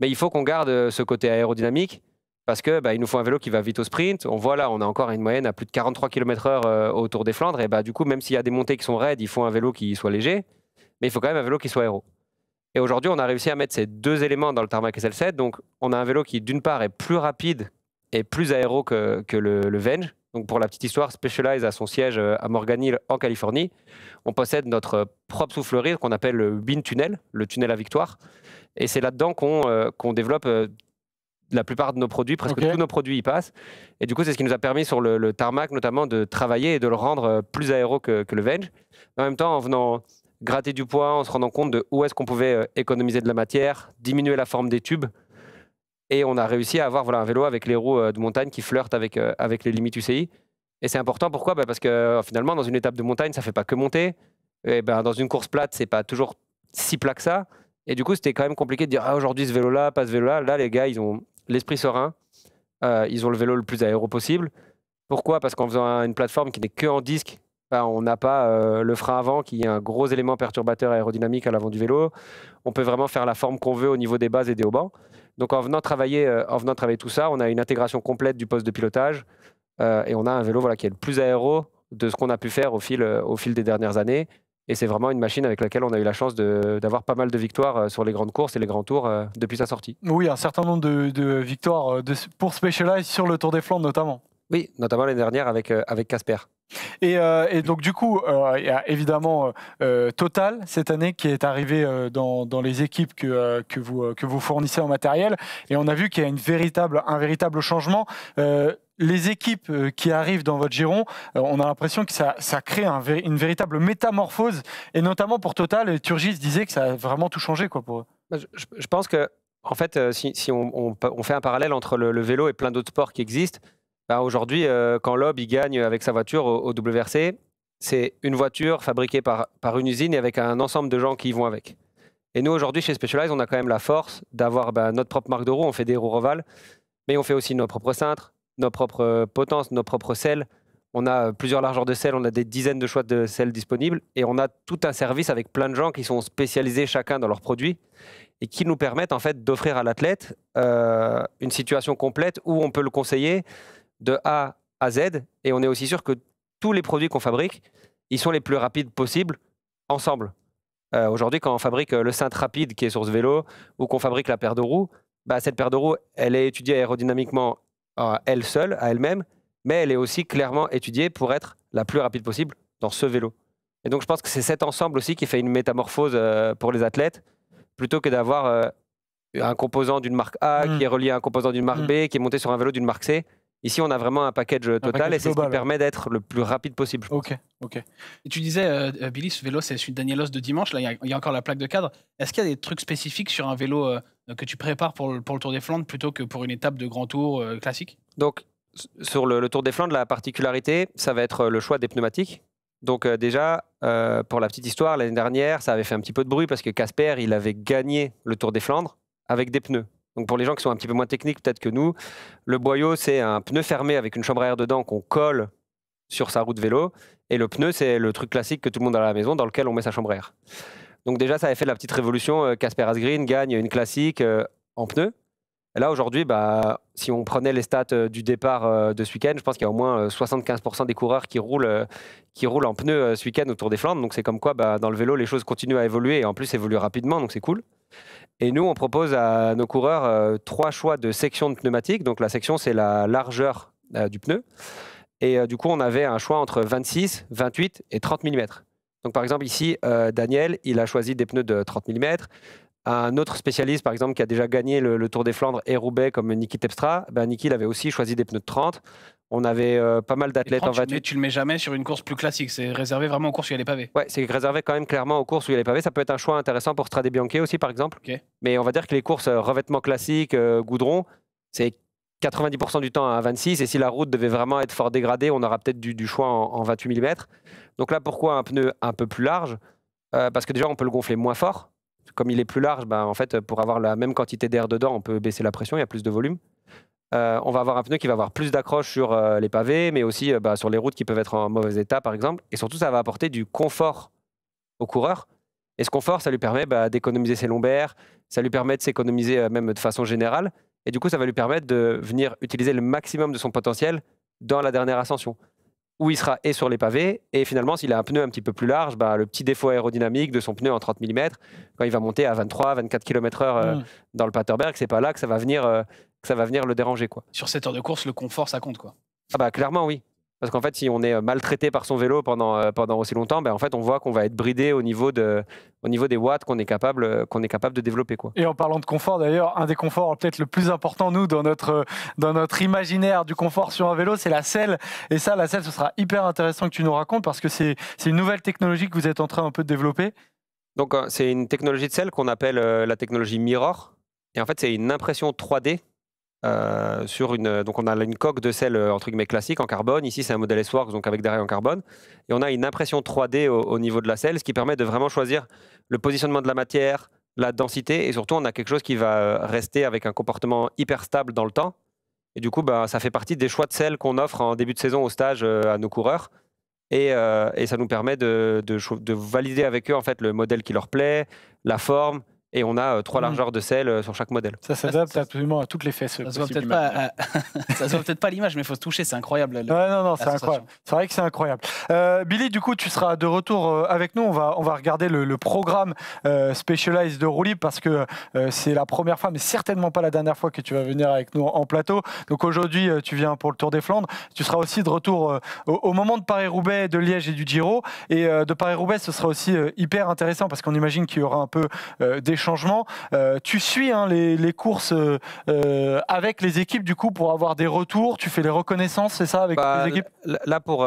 Mais il faut qu'on garde ce côté aérodynamique parce que bah, il nous faut un vélo qui va vite au sprint. On voit là, on a encore une moyenne à plus de 43 km/h autour des Flandres. Et bah, du coup, même s'il y a des montées qui sont raides, il faut un vélo qui soit léger, mais il faut quand même un vélo qui soit aéro. Et aujourd'hui, on a réussi à mettre ces deux éléments dans le Tarmac SL7. Donc, on a un vélo qui, d'une part, est plus rapide et plus aéro que, le Venge, donc pour la petite histoire, Specialized a son siège euh, à Morgan Hill en Californie. On possède notre euh, propre soufflerie qu'on appelle le bin Tunnel, le tunnel à victoire. Et c'est là-dedans qu'on euh, développe la plupart de nos produits, presque tous nos produits y passent. Et du coup, c'est ce qui nous a permis sur le, tarmac notamment de travailler et de le rendre plus aéro que, que le Venge. En même temps, en venant gratter du poids, en se rendant compte de où est-ce qu'on pouvait économiser de la matière, diminuer la forme des tubes. Et on a réussi à avoir voilà, un vélo avec les roues euh, de montagne qui flirtent avec, euh, avec les limites UCI. Et c'est important, pourquoi bah, Parce que euh, finalement, dans une étape de montagne, ça ne fait pas que monter. Et ben, dans une course plate, c'est pas toujours si plat que ça. Et du coup, c'était quand même compliqué de dire ah, aujourd'hui ce vélo-là, pas ce vélo-là. Là, les gars, ils ont l'esprit serein. ils ont le vélo le plus aéro possible. Pourquoi Parce qu'en faisant une plateforme qui n'est que en disque, bah, on n'a pas le frein avant qui est un gros élément perturbateur aérodynamique à l'avant du vélo. On peut vraiment faire la forme qu'on veut au niveau des bases et des haubans. Donc en venant travailler, euh, en venant travailler tout ça, on a une intégration complète du poste de pilotage euh, et on a un vélo voilà, qui est le plus aéro de ce qu'on a pu faire au fil, euh, au fil des dernières années. Et c'est vraiment une machine avec laquelle on a eu la chance d'avoir pas mal de victoires sur les grandes courses et les grands tours depuis sa sortie. Oui, un certain nombre de, victoires pour Specialized sur le Tour des Flandres notamment. Oui, notamment l'année dernière avec Casper. Euh, et, donc du coup, euh, il y a évidemment euh, Total cette année qui est arrivé dans, les équipes que, que, vous, que vous fournissez en matériel. Et on a vu qu'il y a une véritable, un véritable changement les équipes qui arrivent dans votre giron, on a l'impression que ça, ça crée une véritable métamorphose. Et notamment pour Total, Turgis disait que ça a vraiment tout changé quoi, pour bah, Je, pense que, en fait, si, on, fait un parallèle entre le vélo et plein d'autres sports qui existent, bah, aujourd'hui, euh, quand Loeb il gagne avec sa voiture au, WRC, c'est une voiture fabriquée par, par une usine et avec un ensemble de gens qui y vont avec. Et nous, aujourd'hui, chez Specialized, on a quand même la force d'avoir bah, notre propre marque de roues. On fait des roues Roval, mais on fait aussi nos propres cintres, nos propres euh, potences, nos propres selles. On a euh, plusieurs largeurs de selles, on a des dizaines de choix de selles disponibles et on a tout un service avec plein de gens qui sont spécialisés chacun dans leurs produits et qui nous permettent en fait d'offrir à l'athlète une situation complète où on peut le conseiller, de A à Z et on est aussi sûr que tous les produits qu'on fabrique, ils sont les plus rapides possibles ensemble. Euh, aujourd'hui, quand on fabrique euh, le cintre rapide qui est sur ce vélo ou qu'on fabrique la paire de roues, bah, cette paire de roues, elle est étudiée aérodynamiquement à euh, elle seule, à elle-même, mais elle est aussi clairement étudiée pour être la plus rapide possible dans ce vélo. Et donc, je pense que c'est cet ensemble aussi qui fait une métamorphose pour les athlètes, plutôt que d'avoir un composant d'une marque A mmh. qui est relié à un composant d'une marque mmh. B qui est monté sur un vélo d'une marque C. Ici, on a vraiment un package euh, total et c'est ce qui permet d'être le plus rapide possible. Ok, ok. Et tu disais, euh, euh, Billy, ce vélo, c'est celui de Danielos de dimanche. Là, il y, a encore la plaque de cadre. Est-ce qu'il y a des trucs spécifiques sur un vélo que tu prépares pour le, Tour des Flandres plutôt que pour une étape de grand tour classique Donc, sur le, le, Tour des Flandres, la particularité, ça va être le choix des pneumatiques. Donc, déjà, pour la petite histoire, l'année dernière, ça avait fait un petit peu de bruit parce que Casper, il avait gagné le Tour des Flandres avec des pneus. Donc pour les gens qui sont un petit peu moins techniques peut-être que nous, le boyau, c'est un pneu fermé avec une chambre à air dedans qu'on colle sur sa roue de vélo. Et le pneu, c'est le truc classique que tout le monde a à la maison dans lequel on met sa chambre à air. Donc déjà, ça avait fait la petite révolution. Euh, Casper Asgreen gagne une classique euh, en pneu. là, aujourd'hui, bah, si on prenait les stats euh, du départ de ce week-end, je pense qu'il y a au moins 75% des coureurs qui roulent, qui roulent en pneu ce week-end autour des Flandres. Donc c'est comme quoi, bah, dans le vélo, les choses continuent à évoluer et en plus évoluent rapidement, donc c'est cool. Et nous, on propose à nos coureurs euh, trois choix de section de pneumatique. Donc la section, c'est la largeur euh, du pneu. Et euh, du coup, on avait un choix entre 26, 28 et 30 mm. Donc par exemple, ici, Daniel, il a choisi des pneus de 30 mm. Un autre spécialiste, par exemple, qui a déjà gagné le, Tour des Flandres et Roubaix, comme Niki Tepstra, ben, Niki, avait aussi choisi des pneus de 30. On avait euh, pas mal d'athlètes en 28. Tu, le mets jamais sur une course plus classique, c'est réservé vraiment aux courses où il y a les pavés. Ouais, c'est réservé quand même clairement aux courses où il y a les pavés. Ça peut être un choix intéressant pour Strade Bianche aussi, par exemple. Mais on va dire que les courses revêtements euh, revêtement classique, euh, goudron, c'est 90% du temps à 26. Et si la route devait vraiment être fort dégradée, on aura peut-être du, choix en, 28 mm. Donc là, pourquoi un pneu un peu plus large Parce que déjà, on peut le gonfler moins fort. Comme il est plus large, ben, en fait, pour avoir la même quantité d'air dedans, on peut baisser la pression, il y a plus de volume. Euh, on va avoir un pneu qui va avoir plus d'accroche sur euh, les pavés, mais aussi euh, bah, sur les routes qui peuvent être en mauvais état, par exemple. Et surtout, ça va apporter du confort au coureur. Et ce confort, ça lui permet bah, d'économiser ses lombaires, ça lui permet de s'économiser même de façon générale. Et du coup, ça va lui permettre de venir utiliser le maximum de son potentiel dans la dernière ascension, où il sera et sur les pavés, et finalement, s'il a un pneu un petit peu plus large, bah, le petit défaut aérodynamique de son pneu en 30 mm, quand il va monter à 23, 24 km/h dans le Paterberg, c'est pas là que ça va venir ça va venir le déranger. Quoi. Sur cette heure de course, le confort, ça compte. quoi. Ah bah clairement, oui. Parce qu'en fait, si on est euh, maltraité par son vélo pendant, euh, pendant aussi longtemps, ben, en fait, on voit qu'on va être bridé au niveau, de, au niveau des watts qu'on est, capable, euh, qu'on est capable de développer. Quoi. Et en parlant de confort, d'ailleurs, un des conforts peut-être le plus important, nous, dans notre, dans notre imaginaire du confort sur un vélo, c'est la selle. Et ça, la selle, ce sera hyper intéressant que tu nous racontes parce que c'est une nouvelle technologie que vous êtes en train un peu de développer. Donc, c'est une technologie de selle qu'on appelle la technologie Mirror. Et en fait, c'est une impression 3D euh, sur une, euh, donc on a une coque de sel euh, entre classique en carbone. Ici, c'est un modèle s donc avec des en carbone. Et on a une impression 3D au, niveau de la selle, ce qui permet de vraiment choisir le positionnement de la matière, la densité, et surtout, on a quelque chose qui va rester avec un comportement hyper stable dans le temps. Et du coup, ben, ça fait partie des choix de selle qu'on offre en début de saison au stage à nos coureurs. Et, ça nous permet de, de, de valider avec eux en fait le modèle qui leur plaît, la forme, et on a euh, trois mm. largeurs de sel euh, sur chaque modèle. Ça s'adapte ah, absolument à toutes les fesses. <laughs> Ça se voit peut-être pas, l'image, mais il faut se toucher, c'est incroyable. non, non, c'est incroyable. C'est vrai que c'est incroyable. Euh, Billy, du coup, tu seras de retour avec nous. On va, on va regarder le, programme Specialized de Rouli parce que c'est la première fois, mais certainement pas la dernière fois que tu vas venir avec nous en plateau. Donc aujourd'hui, tu viens pour le Tour des Flandres. Tu seras aussi de retour au, au, moment de Paris-Roubaix, de Liège et du Giro. Et de Paris-Roubaix, ce sera aussi hyper intéressant parce qu'on imagine qu'il y aura un peu des choses euh, tu suis hein, les, courses euh, euh, avec les équipes du coup pour avoir des retours. Tu fais les reconnaissances, c'est ça, avec bah, les équipes Là pour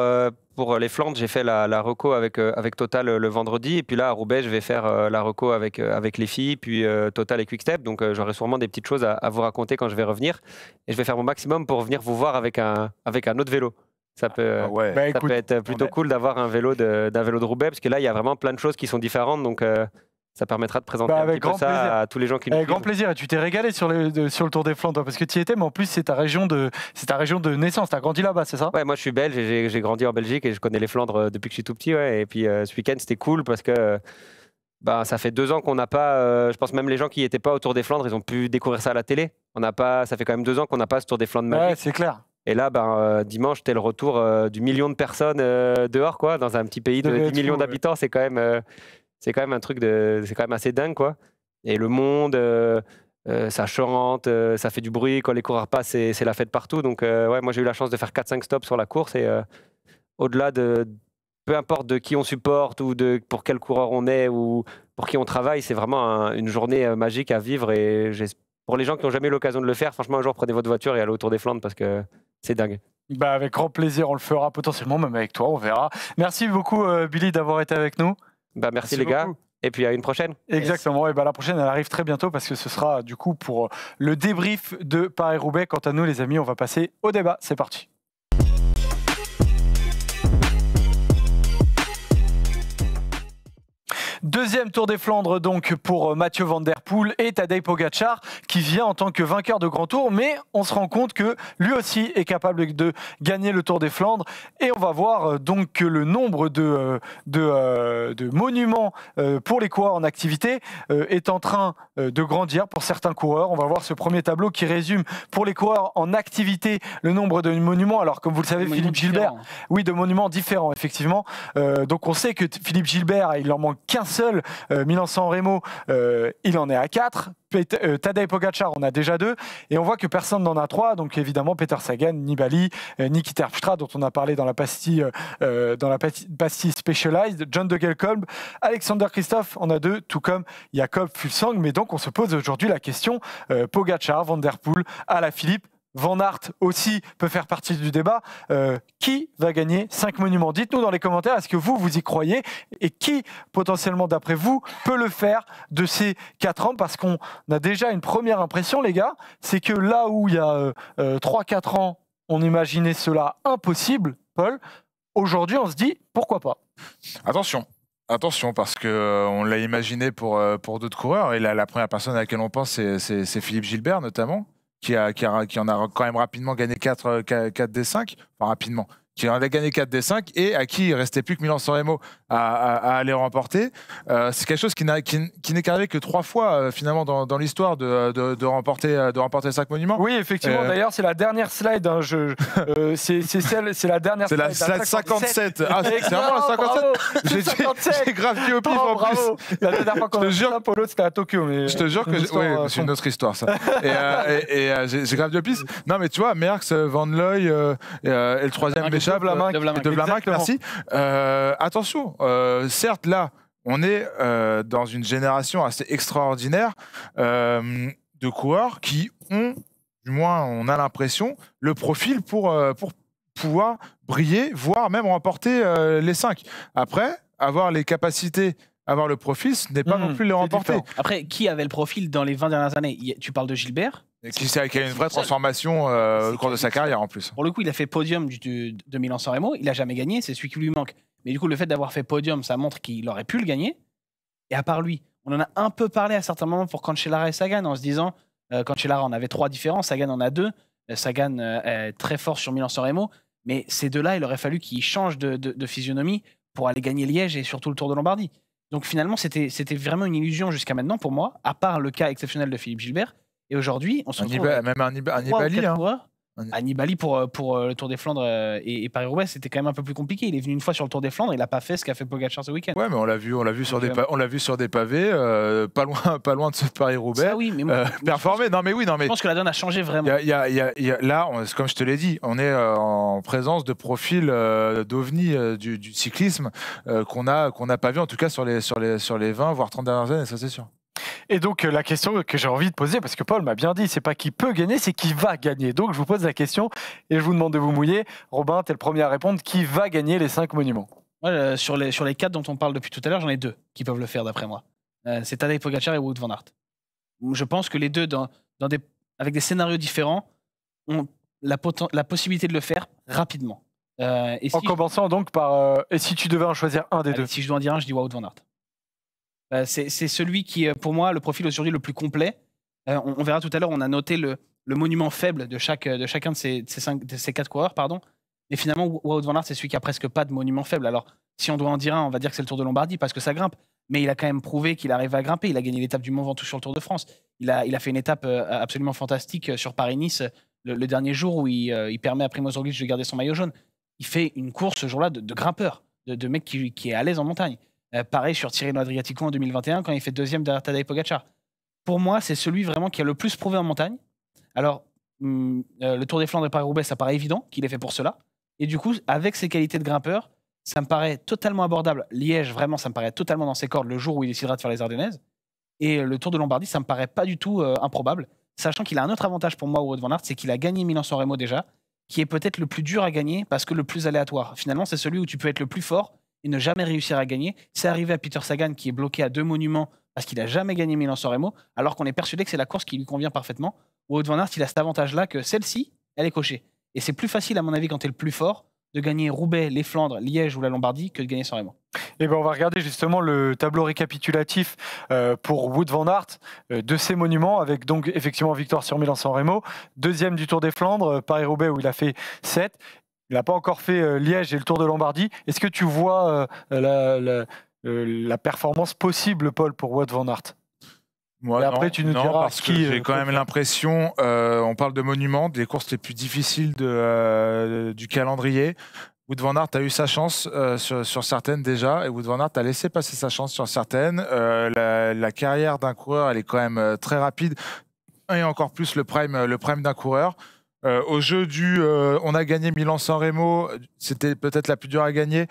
pour les Flandres, j'ai fait la, reco avec, avec Total le vendredi. Et puis là, à Roubaix, je vais faire la reco avec, avec les filles, puis Total et Quickstep. Donc j'aurai sûrement des petites choses à, vous raconter quand je vais revenir. Et je vais faire mon maximum pour venir vous voir avec un, avec un autre vélo. Ça peut, ah bah, peut être plutôt cool d'avoir un vélo d'un vélo de Roubaix, parce que là, il y a vraiment plein de choses qui sont différentes. Donc ça permettra de présenter bah, un petit peu ça à tous les gens qui nous Avec grand plaisir. Et tu t'es régalé sur le, sur le Tour des Flandres, parce que tu y étais, mais en plus, c'est ta région de, c'est ta région de naissance. Tu as grandi là-bas, c'est ça Ouais, moi, je suis belge j'ai grandi en Belgique et je connais les Flandres euh, depuis que je suis tout petit. Ouais. Et puis, euh, ce week-end, c'était cool parce que. bah, ça fait deux ans qu'on n'a pas. je pense même les gens qui n'étaient pas autour des Flandres, ils ont pu découvrir ça à la télé. On n'a pas. Ça fait quand même deux ans qu'on n'a pas ce Tour des Flandres magique. Ouais, c'est clair. Et là, ben, dimanche, c'était le retour du million de personnes dehors, quoi, dans un petit pays de, 10 millions d'habitants. C'est quand même, c'est quand même un truc de. C'est quand même assez dingue, quoi. Et le monde, euh, euh, ça chante, euh, ça fait du bruit. Quand les coureurs passent, c'est la fête partout. Donc, ouais, moi, j'ai eu la chance de faire 4-5 stops sur la course. Et au-delà de. Peu importe de qui on supporte ou de pour quel coureur on est ou pour qui on travaille, c'est vraiment une journée magique à vivre. Et pour les gens qui n'ont jamais eu l'occasion de le faire, franchement, un jour, prenez votre voiture et allez autour des Flandres parce que c'est dingue. Bah avec grand plaisir, on le fera potentiellement même avec toi, on verra. Merci beaucoup Billy d'avoir été avec nous. Bah, merci, les gars. Et puis à une prochaine. Exactement. Et ben la prochaine, elle arrive très bientôt parce que ce sera du coup pour euh, le débrief de Paris-Roubaix. Quant à nous, les amis, on va passer au débat. C'est parti. Deuxième Tour des Flandres donc pour euh, Mathieu Van Der Poel et Tadej Pogacar qui vient en tant que vainqueur de Grand Tour, mais on se rend compte que lui aussi est capable de gagner le Tour des Flandres et on va voir euh, donc que le nombre de, euh, de, monuments pour les coureurs en activité est en train de grandir pour certains coureurs. On va voir ce premier tableau qui résume pour les coureurs en activité le nombre de monuments. Alors comme vous le savez, Philippe Gilbert, oui, de monuments différents effectivement. donc on sait que Philippe Gilbert, il en manque 15 seul euh, Milan-San Remo, euh, il en est à 4. Euh, Tadej Pogacar en a déjà deux et on voit que personne n'en a trois donc évidemment Peter Sagan, Nibali, Niki Terpstra dont on a parlé dans la pastille dans la pastille Specialized, John de Gelkolb, Alexander Christophe en a deux tout comme Jacob Fulsang mais donc on se pose aujourd'hui la question pogachar Pogacar, Van Der Poel, Alaphilippe Van Aert aussi peut faire partie du débat. Euh, qui va gagner 5 monuments Dites-nous dans les commentaires, est-ce que vous, vous y croyez Et qui, potentiellement, d'après vous, peut le faire de ces 4 ans Parce qu'on a déjà une première impression, les gars, c'est que là où il y a 3-4 euh, euh, ans, on imaginait cela impossible, Paul, aujourd'hui, on se dit, pourquoi pas Attention, Attention, parce qu'on l'a imaginé pour, pour d'autres coureurs. Et la, la, première personne à laquelle on pense, c'est Philippe Gilbert, notamment qui, a, qui, en a quand même rapidement gagné 4, 4, euh, des 5, enfin rapidement, qui en a gagné 4 des 5 et à qui il restait plus que Milan Sanremo à, à, aller remporter. Euh, c'est quelque chose qui, n'est arrivé que trois fois euh, finalement dans, l'histoire de, remporter euh, de remporter cinq monuments. Oui, effectivement. D'ailleurs, c'est la dernière slide. Hein, je, <laughs> c'est, celle, c'est la dernière. C'est la 57. Ah, c'est vraiment la 57. J'ai, gravi grave au bravo. La dernière fois qu'on a ça, c'était à Tokyo. je te jure que c'est une autre histoire ça. <laughs> et, j'ai, j'ai grave au Non, mais tu vois, Merckx, Van Looy et, le troisième méchant De la merci. attention, euh, certes, là, on est euh, dans une génération assez extraordinaire euh, de coureurs qui ont, du moins on a l'impression, le profil pour, pour pouvoir briller, voire même remporter les cinq. Après, avoir les capacités avoir le profil, ce n'est pas hmm, non plus les remporter. Après, qui avait le profil dans les 20 dernières années Tu parles de Gilbert qui, qui, a une vraie transformation au cours de sa carrière en plus. Pour le coup, il a fait podium du, de, Milan-San Remo, il n'a jamais gagné, c'est celui qui lui manque. Mais du coup, le fait d'avoir fait podium, ça montre qu'il aurait pu le gagner. Et à part lui, on en a un peu parlé à certains moments pour Cancellara et Sagan en se disant euh, Cancellara en avait trois différents, Sagan en a deux. Euh, Sagan euh, est très fort sur Milan-San Mais ces deux-là, il aurait fallu qu'ils changent de, physionomie pour aller gagner Liège et surtout le Tour de Lombardie. Donc finalement, c'était vraiment une illusion jusqu'à maintenant pour moi, à part le cas exceptionnel de Philippe Gilbert. Et aujourd'hui, on se retrouve. même un Annibali, hein. Annibali pour, euh, pour euh, le Tour des Flandres euh, et, Paris-Roubaix, c'était quand même un peu plus compliqué. Il est venu une fois sur le Tour des Flandres, il n'a pas fait ce qu'a fait Pogacar ce week-end. Ouais, mais on l'a vu, on l'a vu sur des, on l'a vu sur des pavés, pas loin, <laughs> pas loin de ce Paris-Roubaix. Oui, performé. non, mais oui, non, mais je pense que la donne a changé vraiment. là, comme je te l'ai dit, on est en présence de profils d'ovnis du, cyclisme qu'on a qu'on n'a pas vu en tout cas sur les sur les sur les 20 voire 30 dernières années, ça c'est sûr. Et donc euh, la question que j'ai envie de poser, parce que Paul m'a bien dit, c'est pas qui peut gagner, c'est qui va gagner. Donc je vous pose la question et je vous demande de vous mouiller. Robin, es le premier à répondre. Qui va gagner les cinq monuments euh, sur, les, sur les quatre dont on parle depuis tout à l'heure, j'en ai deux qui peuvent le faire d'après moi. Euh, c'est Tadej Pogacar et Wout van Aert. Je pense que les deux, dans, des, avec des scénarios différents, ont la, la possibilité de le faire rapidement. et en commençant donc par. et si tu devais en choisir un des deux Si je dois en dire un, je dis Wout van Aert. Euh, c'est celui qui pour moi le profil aujourd'hui le plus complet. Euh, on, verra tout à l'heure, on a noté le, monument faible de, chacun de ces, quatre coureurs. Pardon. Et finalement, Wout van Aert, c'est celui qui a presque pas de monument faible. Alors, si on doit en dire un, on va dire que c'est le Tour de Lombardie parce que ça grimpe. Mais il a quand même prouvé qu'il arrive à grimper. Il a gagné l'étape du Mont Ventoux sur le Tour de France. Il a, fait une étape euh, absolument fantastique sur Paris-Nice le, dernier jour où il, permet à Primoz Roglic de garder son maillot jaune. Il fait une course ce jour-là de, grimpeur, de, mec qui, qui est à l'aise en montagne. Euh, pareil sur Tirino Adriatico en 2021, quand il fait deuxième derrière Tadej Pogacar. Pour moi, c'est celui vraiment qui a le plus prouvé en montagne. Alors, hmm, euh, le Tour des Flandres et Paris-Roubaix, ça paraît évident qu'il est fait pour cela. Et du coup, avec ses qualités de grimpeur, ça me paraît totalement abordable. Liège, vraiment, ça me paraît totalement dans ses cordes le jour où il décidera de faire les Ardennaises. Et le Tour de Lombardie, ça me paraît pas du tout euh, improbable, sachant qu'il a un autre avantage pour moi au Wout van Aert, c'est qu'il a gagné Milan-San Remo déjà, qui est peut-être le plus dur à gagner parce que le plus aléatoire. Finalement, c'est celui où tu peux être le plus fort et ne jamais réussir à gagner. C'est arrivé à Peter Sagan qui est bloqué à deux monuments parce qu'il n'a jamais gagné Milan-San Remo, alors qu'on est persuadé que c'est la course qui lui convient parfaitement. Wood van Aert, il a cet avantage-là que celle-ci, elle est cochée. Et c'est plus facile, à mon avis, quand tu es le plus fort, de gagner Roubaix, les Flandres, Liège ou la Lombardie que de gagner San Remo. Et eh ben on va regarder justement le tableau récapitulatif euh, pour Wood van Aert euh, de ces monuments, avec donc effectivement victoire sur Milan-San Remo, deuxième du Tour des Flandres, euh, Paris-Roubaix où il a fait 7, il n'a pas encore fait euh, Liège et le Tour de Lombardie. Est-ce que tu vois euh, euh, la, performance possible, Paul, pour Wout van Aert après, tu nous diras parce que J'ai quand même l'impression, on parle de monuments, des courses les plus difficiles du calendrier. Wood Van Aert a eu sa chance sur, certaines déjà, et Wood Van Aert a laissé passer sa chance sur certaines. La, carrière d'un coureur, elle est quand même très rapide, et encore plus le prime, le prime d'un coureur. Euh, au jeu du euh, on a gagné Milan-San Remo, c'était peut-être la plus dure à gagner,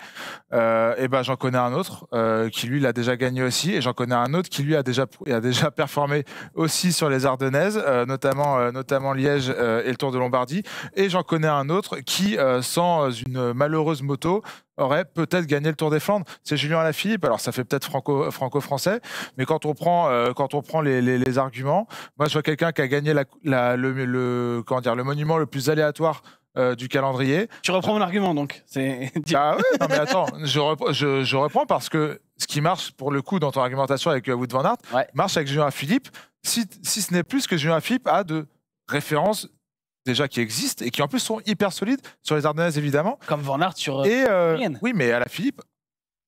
euh, et ben j'en connais un autre qui lui l'a déjà gagné aussi, et j'en connais un autre qui lui a déjà, a déjà <laughs> performé aussi sur les Ardennaises, notamment, notamment Liège et le Tour de Lombardie, et j'en connais un autre qui, sans une malheureuse moto, aurait peut-être gagné le Tour des Flandres. C'est Julien Alaphilippe. Alors ça fait peut-être franco, franco-français, mais quand on prend, euh, quand on prend les, arguments, moi je vois quelqu'un qui a gagné le, le, comment dire, le monument le plus aléatoire euh, du calendrier. Tu reprends mon argument donc. <laughs> Ah ouais, non mais attends, je, je, reprends parce que ce qui marche pour le coup dans ton argumentation avec Wood Van Aert marche avec Julien Philippe. Si, si ce n'est plus que Julien Philippe a de référence déjà qui existent et qui en plus sont hyper solides sur les Ardennes évidemment. Comme Van Aert sur euh, et, euh, Oui, mais à la Philippe,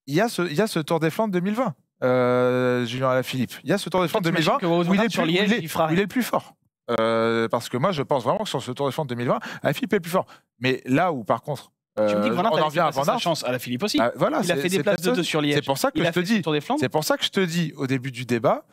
il y, a ce, il y a ce Tour des Flandres 2020, euh, Julien à la Philippe. Il y a ce Tour des Flandres 2020 il, est plus, il, est, il, est le plus fort. parce que moi, je pense vraiment que sur ce Tour des Flandres 2020, Philippe est plus fort. Mais là où, par contre, on en revient à sa chance à la Philippe aussi. Bah, voilà, il a fait des places de deux sur C'est pour ça que je te dis. C'est pour ça que je te dis au début du débat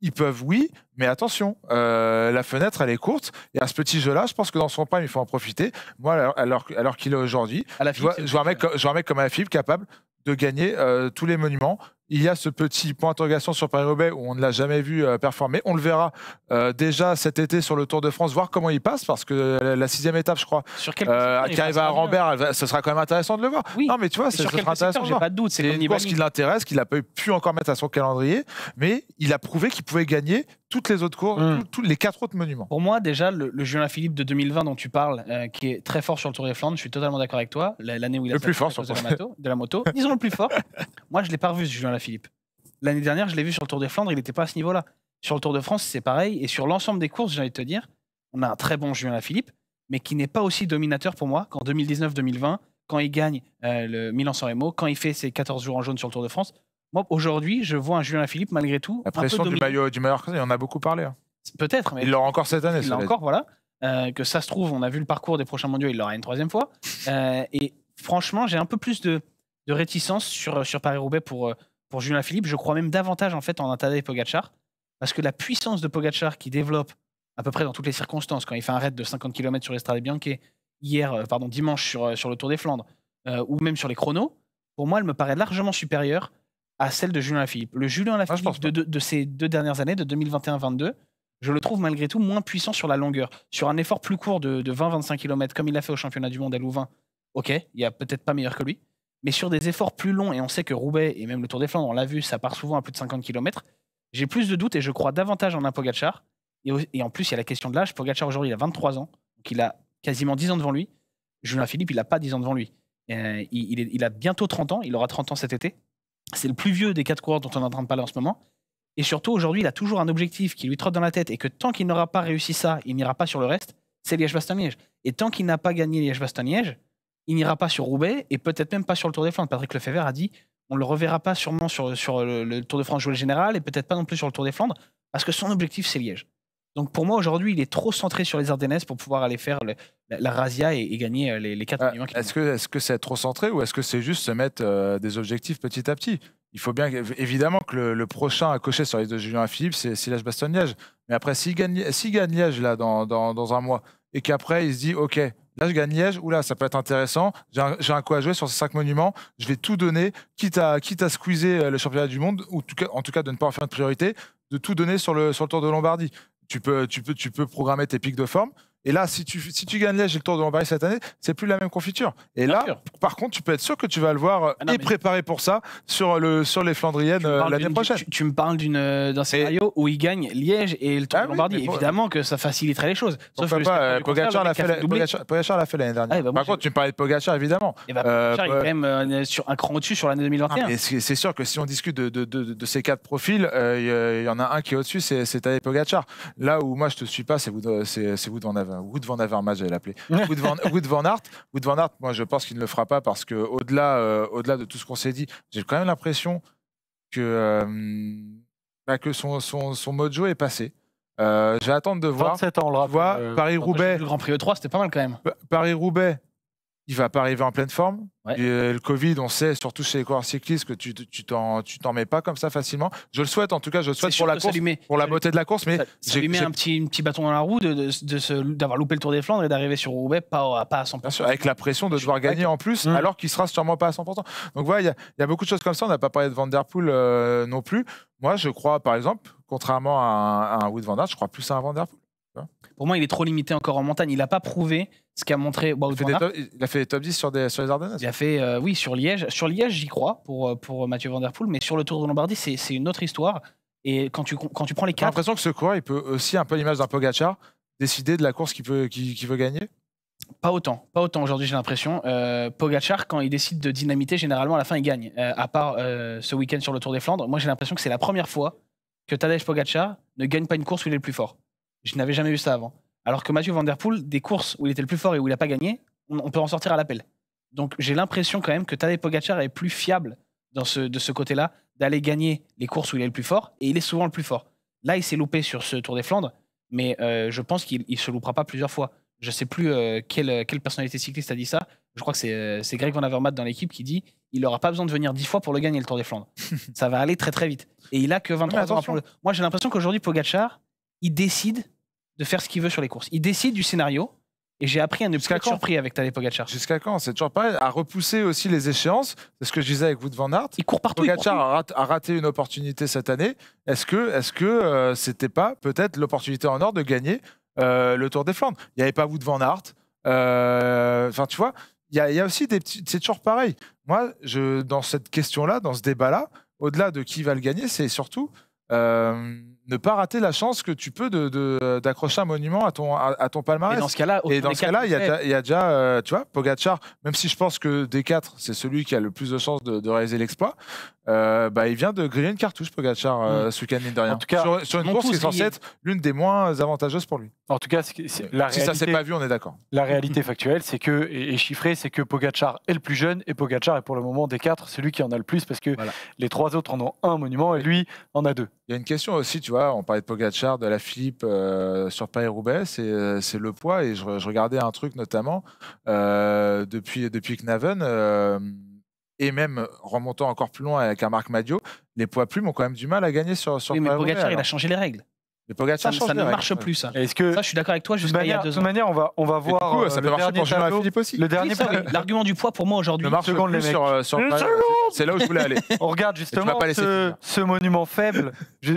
ils peuvent, oui, mais attention, euh, la fenêtre, elle est courte. Et à ce petit jeu-là, je pense que dans son prime, il faut en profiter. Moi, alors, alors, qu'il est aujourd'hui, je, vois, un mec, un mec capable de gagner euh, tous les monuments, il y a ce petit point d'interrogation sur Paris-Roubaix où on ne l'a jamais vu euh, performer. On le verra euh, déjà cet été sur le Tour de France, voir comment il passe, parce que la sixième étape, je crois, sur euh, qui arrive à Rambert, ce sera quand même intéressant de le voir. Non, mais tu vois, ce sera intéressant. J'ai pas de doute. C'est une course qui l'intéresse, qu'il n'a pas pu encore mettre à son calendrier, mais il a prouvé qu'il pouvait gagner toutes les autres courses, mm. tous les quatre autres monuments. Pour moi, déjà, le, le Julien Philippe de 2020 dont tu parles, euh, qui est très fort sur le Tour des Flandres, je suis totalement d'accord avec toi. L'année où il a le plus fort sur de, la moto, de la moto, disons le plus fort. Moi, je l'ai pas revu ce Julien Philippe. L'année dernière, je l'ai vu sur le Tour des Flandres, il n'était pas à ce niveau-là. Sur le Tour de France, c'est pareil. Et sur l'ensemble des courses, j'ai envie te dire, on a un très bon Julien Philippe, mais qui n'est pas aussi dominateur pour moi qu'en 2019-2020, quand il gagne euh, le Milan-San Remo, quand il fait ses 14 jours en jaune sur le Tour de France aujourd'hui, je vois un Julien Philippe, malgré tout. La pression du maillot du meilleur, On en a beaucoup parlé. Hein. Peut-être, mais. Il l'aura encore cette année. Il l'a encore, voilà. Euh, que ça se trouve, on a vu le parcours des prochains mondiaux, il l'aura une troisième fois. <laughs> Euh, et franchement, j'ai un peu plus de, réticence sur, sur Paris-Roubaix pour, euh, pour Julien Philippe. Je crois même davantage en fait en un Tadej Pogacar, parce que la puissance de Pogacar qui développe à peu près dans toutes les circonstances, quand il fait un raid de 50 km sur l'Estrade Bianche, hier, pardon, dimanche sur, sur le Tour des Flandres, ou même sur les chronos, pour moi, elle me paraît largement supérieure à celle de Julien Philippe. Le Julien ah, Lafilippe de, de, ces deux dernières années, de 2021-22, je le trouve malgré tout moins puissant sur la longueur. Sur un effort plus court de, 20-25 km, comme il l'a fait au championnat du monde à Louvain, ok, il n'y a peut-être pas meilleur que lui. Mais sur des efforts plus longs, et on sait que Roubaix et même le Tour des Flandres, on l'a vu, ça part souvent à plus de 50 km, j'ai plus de doutes et je crois davantage en un Pogachar. Et, en plus, il y a la question de l'âge. Pogachar, aujourd'hui, il a 23 ans, donc il a quasiment 10 ans devant lui. Julien Philippe, il n'a pas 10 ans devant lui. Euh, il a bientôt 30 ans, il aura 30 ans cet été. C'est le plus vieux des quatre coureurs dont on est en train de parler en ce moment. Et surtout, aujourd'hui, il a toujours un objectif qui lui trotte dans la tête et que tant qu'il n'aura pas réussi ça, il n'ira pas sur le reste, c'est Liège-Bastogne-Liège. Et tant qu'il n'a pas gagné Liège-Bastogne-Liège, il n'ira pas sur Roubaix et peut-être même pas sur le Tour des Flandres. Patrick Lefebvre a dit on ne le reverra pas sûrement sur, le, Tour de France jouer le général et peut-être pas non plus sur le Tour des Flandres parce que son objectif, c'est Liège. Donc pour moi, aujourd'hui, il est trop centré sur les Ardennes pour pouvoir aller faire la, Razia et, gagner euh, les, les 4 ah, Est-ce que c'est trop centré ou est-ce que c'est juste se mettre euh, des objectifs petit à petit Il faut bien évidemment que le, prochain à cocher sur les deux Julien Philippe, c'est Silage Baston Liège. Mais après, s'il gagne, gagne Liège là, dans, un mois et qu'après, il se dit OK, là je gagne Liège, là ça peut être intéressant, j'ai un, coup à jouer sur ces cinq monuments, je vais tout donner, quitte à, quitte à squeezer euh, le championnat du monde, ou en tout, cas, en tout cas de ne pas en faire une priorité, de tout donner sur le, sur le Tour de Lombardie tu peux, tu peux, tu peux programmer tes pics de forme. Et là, si tu, si tu gagnes Liège et le Tour de Lombardie cette année, c'est plus la même confiture. Et là, par contre, tu peux être sûr que tu vas le voir euh, ah et préparer pour ça sur, le, sur les Flandriennes euh, l'année prochaine. Tu, me parles euh, d'un scénario où il gagne Liège et le Tour ah de Lombardie. Évidemment que ça faciliterait les choses. Sauf que pas, Pogacar l'a fait l'année dernière. Ah bah par contre, tu me parlais de Pogacar, évidemment. Eh bah, Pogacar, est quand même sur un cran au-dessus sur l'année 2021. c'est sûr que si on discute de, de, de, de ces quatre profils, il y, en a un qui est au-dessus, c'est Tadej Pogacar. Là où moi, je te suis pas, c'est vous d'en Aven. Wood Van Avermaet, j'allais l'appeler. Wood, Van Aert. moi, je pense qu'il ne le fera pas parce que au-delà, euh, au-delà de tout ce qu'on s'est dit, j'ai quand même l'impression que, euh, bah, que son, son, son, mojo est passé. je vais attendre de voir. 27 ans, on le rappelle. Euh, Paris-Roubaix. Le Grand Prix E3, c'était pas mal quand même. Paris-Roubaix, il va pas arriver en pleine forme. Euh, le Covid, on sait, surtout chez les coureurs cyclistes, que tu t'en tu t'en mets pas comme ça facilement. Je le souhaite, en tout cas, je le souhaite pour la pour la beauté de la course, mais lui met un petit, un petit bâton dans la roue d'avoir de, de, d'avoir loupé le Tour des Flandres et d'arriver sur Roubaix pas, pas à 100%. avec la pression de devoir gagner en plus, mmh. alors qu'il sera sûrement pas à 100%. Donc voilà, il y a, beaucoup de choses comme ça. On n'a pas parlé de Van euh, non plus. Moi, je crois, par exemple, contrairement à un, à Wood Van je crois plus à un Van pour moi, il est trop limité encore en montagne. Il n'a pas prouvé ce qu'a montré il, a montré. il a fait des top 10 sur, les Ardennes Il a fait, euh, oui, sur Liège. Sur Liège, j'y crois pour, euh, pour Mathieu Van Der Poel, mais sur le Tour de Lombardie, c'est une autre histoire. Et quand tu, quand tu prends les cartes... J'ai l'impression que ce quoi, il peut aussi, un peu l'image d'un Pogacar, décider de la course qu'il veut gagner pas autant, pas autant aujourd'hui j'ai l'impression. Euh, Pogacar, Pogachar, quand il décide de dynamiter, généralement à la fin il gagne. à part ce week-end sur le Tour des Flandres, moi j'ai l'impression que c'est la première fois que Tadej Pogachar ne gagne pas une course où il est le plus fort. Je n'avais jamais vu ça avant. Alors que Mathieu Van Der Poel, des courses où il était le plus fort et où il n'a pas gagné, on, peut en sortir à l'appel. Donc j'ai l'impression quand même que Tadej Pogacar est plus fiable dans ce, de ce côté-là, d'aller gagner les courses où il est le plus fort, et il est souvent le plus fort. Là, il s'est loupé sur ce Tour des Flandres, mais euh, je pense qu'il ne se loupera pas plusieurs fois. Je ne sais plus euh, quelle, personnalité cycliste a dit ça. Je crois que c'est euh, Greg Van Avermaet dans l'équipe qui dit il n'aura pas besoin de venir dix fois pour le gagner, le Tour des Flandres. <laughs> ça va aller très très vite. Et il a que 23 ans. Moi, j'ai l'impression qu'aujourd'hui, Pogacar, il décide de faire ce qu'il veut sur les courses. Il décide du scénario. Et j'ai appris un de surpris avec Tadej Jusqu'à quand C'est toujours pareil. À repousser aussi les échéances. C'est ce que je disais avec Wood Van Aert. Il court partout. Pogacar A, raté une opportunité cette année. Est-ce que est-ce que euh, c'était pas peut-être l'opportunité en or de gagner euh, le Tour des Flandres Il n'y avait pas Wood Van Aert. Euh, enfin, tu vois, il y a, aussi des petites... C'est toujours pareil. Moi, je dans cette question-là, dans ce débat-là, au-delà de qui va le gagner, c'est surtout ne pas rater la chance que tu peux d'accrocher de, un monument à ton, à, ton palmarès. Et dans ce cas-là, il cas y, y, a déjà, euh, tu vois, Pogacar, même si je pense que D4, c'est celui qui a le plus de chances de, réaliser l'exploit, euh, bah, il vient de griller une cartouche, Pogacar, euh, mmh. end mine de rien. sur, une course qui est censée être l'une des moins avantageuses pour lui. En tout cas, si ça ça s'est pas vu, on est d'accord. La réalité factuelle, c'est que, et, chiffré, chiffrée, c'est que Pogacar est le plus jeune et Pogacar est pour le moment D4, celui qui en a le plus parce que les trois autres en ont un monument et lui en a deux. Il y a une question aussi, tu vois, on parlait de Pogachar, de la Philippe euh, sur Paris-Roubaix, euh, c'est le poids. Et je, regardais un truc notamment euh, depuis, depuis Knaven, et même remontant encore plus loin avec un Marc Madio, les poids plumes ont quand même du mal à gagner sur, sur oui, mais Pogacar, il a changé les règles ça, ne marche plus, ça. Est-ce que ça, je suis d'accord avec toi jusqu'à il y a deux ans. De manière, on va, on va voir. Du coup, ça peut marcher pour Philippe aussi. Le dernier, l'argument du poids pour moi aujourd'hui. le euh, second c'est là où je voulais aller. <laughs> on regarde justement ce, monument faible.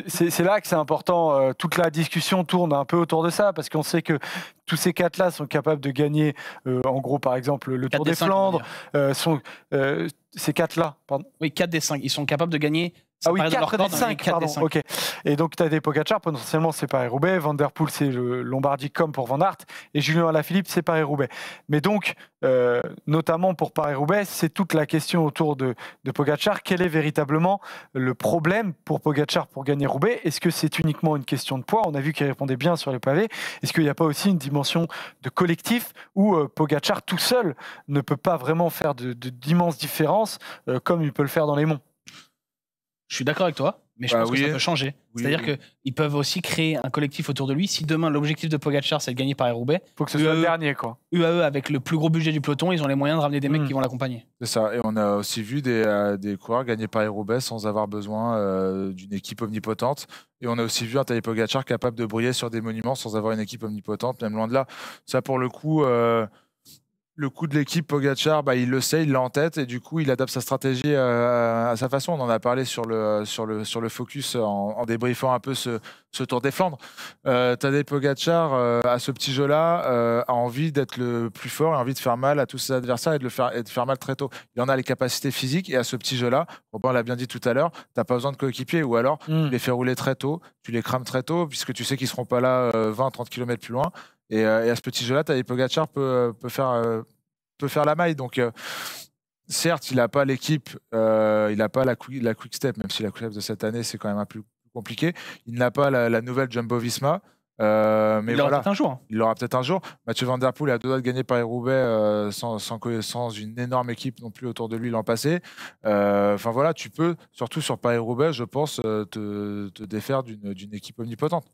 C'est là que c'est important. Euh, toute la discussion tourne un peu autour de ça parce qu'on sait que tous ces quatre-là sont capables de gagner, euh, en gros, par exemple, le Tour des, Flandres. Sont ces quatre-là, pardon. Oui, quatre des cinq. Ils sont capables de gagner ah oui, 4 hein. des 5, pardon. Et donc, tu as des Pogacar, potentiellement, c'est Paris-Roubaix. Van Der Poel, c'est le Lombardie comme pour Van Aert. Et Julien Alaphilippe, c'est Paris-Roubaix. Mais donc, euh, notamment pour Paris-Roubaix, c'est toute la question autour de, de Pogacar. Quel est véritablement le problème pour Pogacar pour gagner Roubaix Est-ce que c'est uniquement une question de poids On a vu qu'il répondait bien sur les pavés. Est-ce qu'il n'y a pas aussi une dimension de collectif où euh, Pogacar tout seul ne peut pas vraiment faire d'immenses de, différences euh, comme il peut le faire dans les monts je suis d'accord avec toi, mais je bah pense que ça peut changer. C'est-à-dire qu'ils peuvent aussi créer un collectif autour de lui. Si demain l'objectif de Pogachar c'est de gagner par Roubaix, faut que ce soit le e e dernier quoi. UAE e, avec le plus gros budget du peloton, ils ont les moyens de ramener des mecs hmm. qui vont l'accompagner. C'est ça. Et on a aussi vu des, euh, coureurs gagner par Roubaix sans avoir besoin euh, d'une équipe omnipotente. Et on a aussi vu un Thaï Pogachar capable de briller sur des monuments sans avoir une équipe omnipotente, même loin de là. Ça pour le coup. Euh, le coup de l'équipe, Pogachar, bah, il le sait, il l'a en tête et du coup, il adapte sa stratégie euh, à sa façon. On en a parlé sur le, sur le, sur le focus en, débriefant un peu ce, ce Tour des Flandres. Euh, Tadej Pogachar, euh, à ce petit jeu-là, a envie d'être le plus fort et envie de faire mal à tous ses adversaires et de, le faire, faire mal très tôt. Il en a les capacités physiques et à ce petit jeu-là, on l'a bien dit tout à l'heure, tu n'as pas besoin de coéquipier. ou alors hmm. tu les fais rouler très tôt, tu les crames très tôt puisque tu sais qu'ils ne seront pas là 20-30 km plus loin. Euh, et, à ce petit jeu-là, Tadej euh, peut, faire, euh, faire la maille. Donc, certes, il n'a pas l'équipe, il n'a pas la, la Quick Step, même si la Quick de cette année, c'est quand même un peu plus compliqué. Il n'a pas la, nouvelle Jumbo Visma. mais il l'aura peut-être un jour. Hein. Il l'aura peut-être un jour. Mathieu Van Der Poel a deux de gagner Paris-Roubaix sans, sans, d'une une énorme équipe non plus autour de lui l'an passé. Enfin voilà, tu peux, surtout sur Paris-Roubaix, je pense, te défaire d'une équipe omnipotente.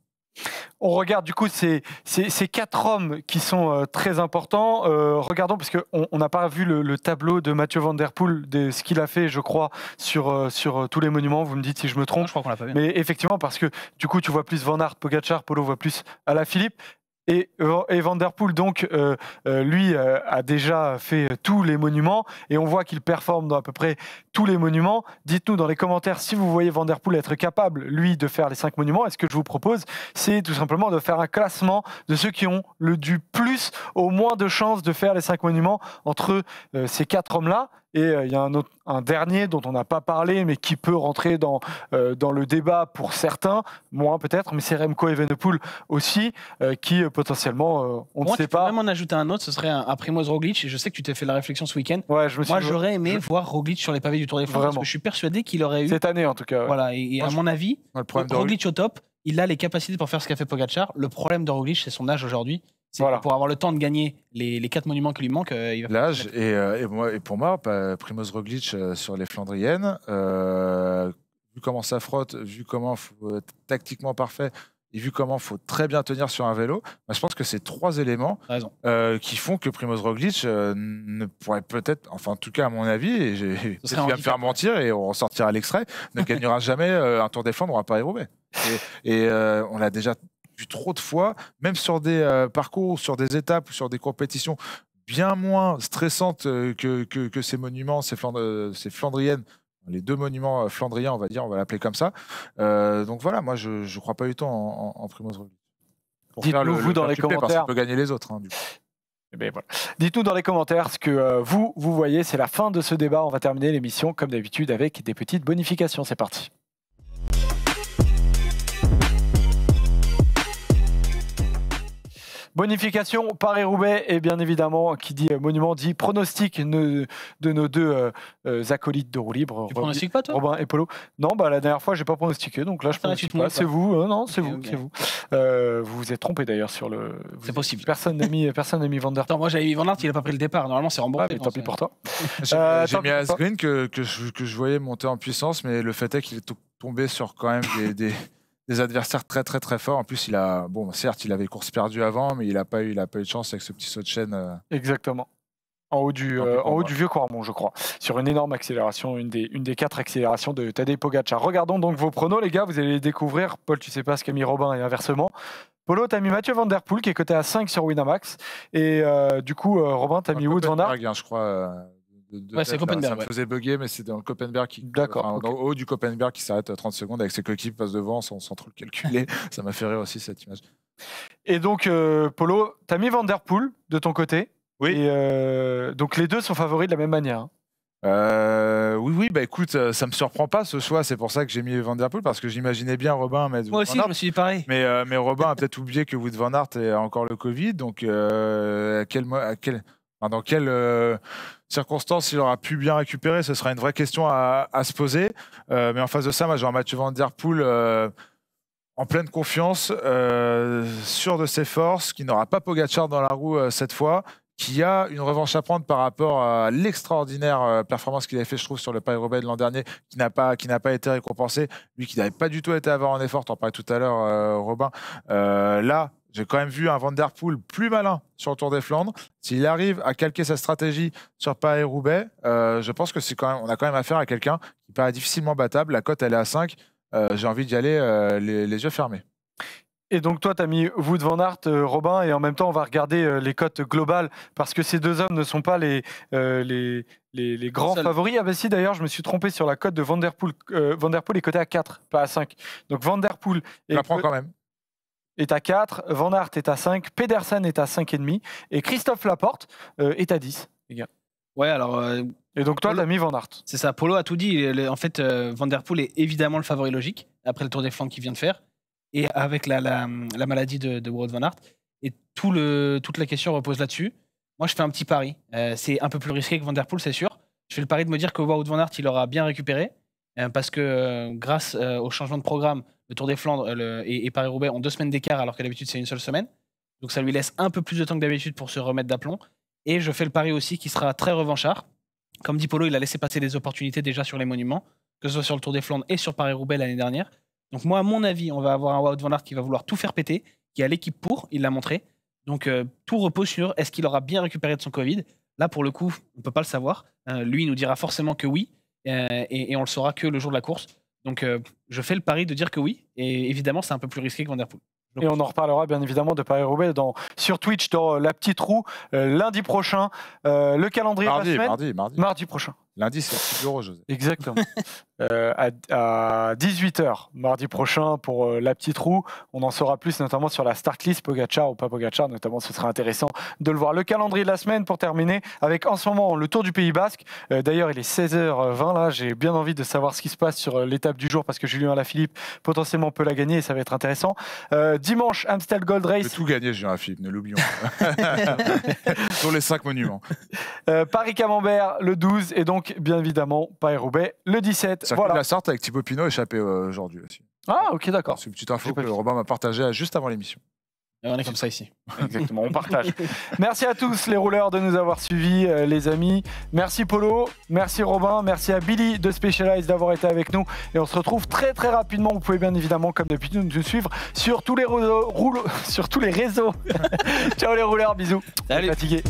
On regarde du coup ces, ces, quatre hommes qui sont euh, très importants. Euh, regardons, parce qu'on n'a pas vu le, tableau de Mathieu Van Der Poel, de ce qu'il a fait, je crois, sur, euh, sur tous les monuments. Vous me dites si je me trompe. Mais effectivement, parce que du coup, tu vois plus Van Aert, Pogacar, Polo voit plus Philippe. Et, euh, et Vanderpool, donc, euh, euh, lui, a déjà fait tous les monuments et on voit qu'il performe dans à peu près tous les monuments. Dites-nous dans les commentaires si vous voyez Vanderpool être capable, lui, de faire les cinq monuments. Et ce que je vous propose, c'est tout simplement de faire un classement de ceux qui ont le du plus au moins de chances de faire les cinq monuments entre ces quatre hommes-là. Et euh, il y a un, autre, un dernier dont on n'a pas parlé, mais qui peut rentrer dans, euh, dans le débat pour certains, moi peut-être, mais c'est Remco Evenepoel aussi, euh, qui potentiellement, on ne sait pas. Peux même en ajouter un autre, ce serait un, Primoz Roglic, et je sais que tu t'es fait la réflexion ce week-end. je Moi, j'aurais aimé voir Roglic sur les pavés du Tour des France, parce que je suis persuadé qu'il aurait eu. Cette année, en tout cas. Voilà, et, à mon avis, Roglic au top, il a les capacités pour faire ce qu'a fait Pogacar. Le problème de Roglic, c'est son âge aujourd'hui. Pour avoir le temps de gagner les, les quatre monuments qui lui manquent, euh, il va L'âge, et, euh, et, et, pour moi, bah, Primoz Roglic euh, sur les Flandriennes, vu comment ça frotte, vu comment faut, tactiquement parfait, et vu comment faut très bien tenir sur un vélo, bah, je pense que c'est trois éléments qui font que Primoz Roglic ne pourrait peut-être, enfin en tout cas à mon avis, et j'ai vais me faire mentir et on sortira l'extrait, ne gagnera <laughs> jamais un Tour des Flandres à Paris-Roubaix. Et, et on l'a déjà vu trop de fois, même sur des euh, parcours, sur des étapes sur des compétitions bien moins stressantes euh, que, ces monuments, euh, ces, flandriennes les deux monuments flandriens, on va dire, on va l'appeler comme ça. donc voilà, moi, je ne crois pas du tout en, en, Primoz Dites-nous, vous, dans les commentaires. on peut gagner les autres, hein, du eh ben, voilà. Dites-nous dans les commentaires ce que vous, vous voyez. C'est la fin de ce débat. On va terminer l'émission, comme d'habitude, avec des petites bonifications. C'est parti. Bonification Paris-Roubaix et bien évidemment, qui dit euh, monument dit pronostic de nos deux euh, euh, acolytes de roue libre. Tu pronostiques pas toi Robin et Polo. Non, bah, la dernière fois, j'ai pas pronostiqué, donc là, je pronostique pas. Hein, c'est vous, non, c'est vous, c'est vous. vous vous êtes trompé d'ailleurs sur le. C'est possible. Personne n'a mis, personne n'a mis moi j'avais mis il a pas pris le départ. Normalement, c'est remboursé. Ah, mais tant pour toi. <laughs> j'ai mis Asgreen que, je, voyais monter en puissance, mais le fait est qu'il est tombé sur quand même des des adversaires très très très forts. En plus, il a, bon, certes, il avait course perdue avant, mais il n'a pas, eu, a de chance avec ce petit saut de chaîne. Euh. Exactement. En haut du, euh, en haut du vieux Cormon, je crois, sur une énorme accélération, une des, une des quatre accélérations de Tadej Pogacar. Regardons donc vos pronos, les gars, vous allez les découvrir. Paul, tu sais pas ce qu'a mis Robin et inversement. Polo, t'as mis Mathieu Van Der Poel qui est coté à 5 sur Winamax. Et euh, du coup, Robin, t'as mis Wood Van Aert. Hein, je crois ouais, Ça me faisait bugger, mais c'est dans le Copenberg qui. D'accord. haut du Copenberg qui s'arrête à 30 secondes avec ses coquilles passe passent devant sans, sans trop le calculer. <laughs> ça m'a fait rire aussi cette image. Et donc, euh, Polo, t'as mis Vanderpool de ton côté. Oui. Euh, donc, les deux sont favoris de la même manière. Hein. Euh, oui, oui, bah écoute, euh, ça me surprend pas ce soir c'est pour ça que j'ai mis Van Der parce que j'imaginais bien Robin mais Moi aussi, je me suis dit pareil. mais, mais Robin a peut-être <laughs> oublié que Wood Van Aert a encore le Covid, donc à quel, moment... à quel- Hein, dans quelles euh, circonstances il aura pu bien récupérer Ce sera une vraie question à, se poser. Euh, mais en face de ça, moi, Mathieu Van Der euh, en pleine confiance, sûr de ses forces, qui n'aura pas Pogachar dans la roue cette fois, qui a une revanche à prendre par rapport à l'extraordinaire performance qu'il avait fait, je trouve, sur le Paris-Roubaix de l'an dernier, qui n'a pas, pas été récompensé. Lui qui n'avait pas du tout été avoir en effort, en parlais tout à l'heure, Robin. là, j'ai quand même vu un Van Der Poel plus malin sur le Tour des Flandres. S'il arrive à calquer sa stratégie sur Paris-Roubaix, euh, je pense que c'est quand même, on a quand même affaire à quelqu'un qui paraît difficilement battable. La cote, elle est à 5. Euh, j'ai envie d'y aller euh, les, yeux fermés. Et donc toi, tu as mis Wood Van ART, Robin, et en même temps, on va regarder les cotes globales, parce que ces deux hommes ne sont pas les, les, les, grands favoris. Ah ben si, d'ailleurs, je me suis trompé sur la cote de Vanderpool. Der Vanderpool est coté à 4, pas à 5. Donc Vanderpool... Est... la prends quand même est à 4, Van Aert est à 5, Pedersen est à 5,5 et Christophe Laporte euh, est à 10. Ouais, alors. Euh, et donc toi, t'as mis Van Aert. C'est ça, Polo a tout dit. En fait, euh, Van Der Poel est évidemment le favori logique, après le Tour des flancs qu'il vient de faire, et avec la, maladie de, Wout Van Aert. Et tout le, toute la question repose là-dessus. Moi, je fais un petit pari. c'est un peu plus risqué que Van Der Poel, c'est sûr. Je fais le pari de me dire que Wout Van Aert, il aura bien récupéré, parce que grâce au changement de programme, le Tour des Flandres euh, et, Paris-Roubaix ont deux semaines d'écart alors que l'habitude c'est une seule semaine. Donc ça lui laisse un peu plus de temps que d'habitude pour se remettre d'aplomb. Et je fais le pari aussi qui sera très revanchard. Comme dit Polo, il a laissé passer des opportunités déjà sur les monuments, que ce soit sur le Tour des Flandres et sur Paris-Roubaix l'année dernière. Donc moi, à mon avis, on va avoir un Wout van Aert qui va vouloir tout faire péter, qui a l'équipe pour, il l'a montré. Donc euh, tout repose sur est-ce qu'il aura bien récupéré de son Covid. Là, pour le coup, on ne peut pas le savoir. Euh, lui, nous dira forcément que oui, et on le saura que le jour de la course. Donc, euh, je fais le pari de dire que oui. Et évidemment, c'est un peu plus risqué que Vanderpool. et on en reparlera bien évidemment de Paris-Roubaix dans, sur Twitch dans la petite roue euh, lundi prochain. Euh, le calendrier mardi. mardi prochain. Lundi, c'est le José. Exactement. <laughs> Euh, à, 18h, mardi prochain, pour euh, la petite roue, on en saura plus, notamment sur la start list Pogacar ou pas Pogacar. Notamment, ce sera intéressant de le voir. Le calendrier de la semaine pour terminer avec en ce moment le tour du Pays Basque. Euh, d'ailleurs, il est 16h20. Là, j'ai bien envie de savoir ce qui se passe sur l'étape du jour parce que Julien Alaphilippe potentiellement peut la gagner et ça va être intéressant. dimanche, Amstel Gold Race. Il tout gagner, Julien Alaphilippe, ne l'oublions pas. <laughs> sur les cinq monuments. Paris Camembert, le 12 et donc bien évidemment Paris-Roubaix le 17. Ça voilà. de la sorte avec Thibaut Pinot échappé euh, aujourd'hui aussi. Ah ok d'accord. C'est une petite info que Robin m'a partagée euh, juste avant l'émission. On est comme ça ici. Exactement, on partage. <laughs> merci à tous les rouleurs de nous avoir suivis, euh, les amis. Merci Polo, merci Robin, merci à Billy de Specialized d'avoir été avec nous. Et on se retrouve très très rapidement. Vous pouvez bien évidemment, comme d'habitude, nous suivre sur tous les réseaux. <laughs> sur tous les réseaux. <laughs> Ciao les rouleurs, bisous. allez Fatigué.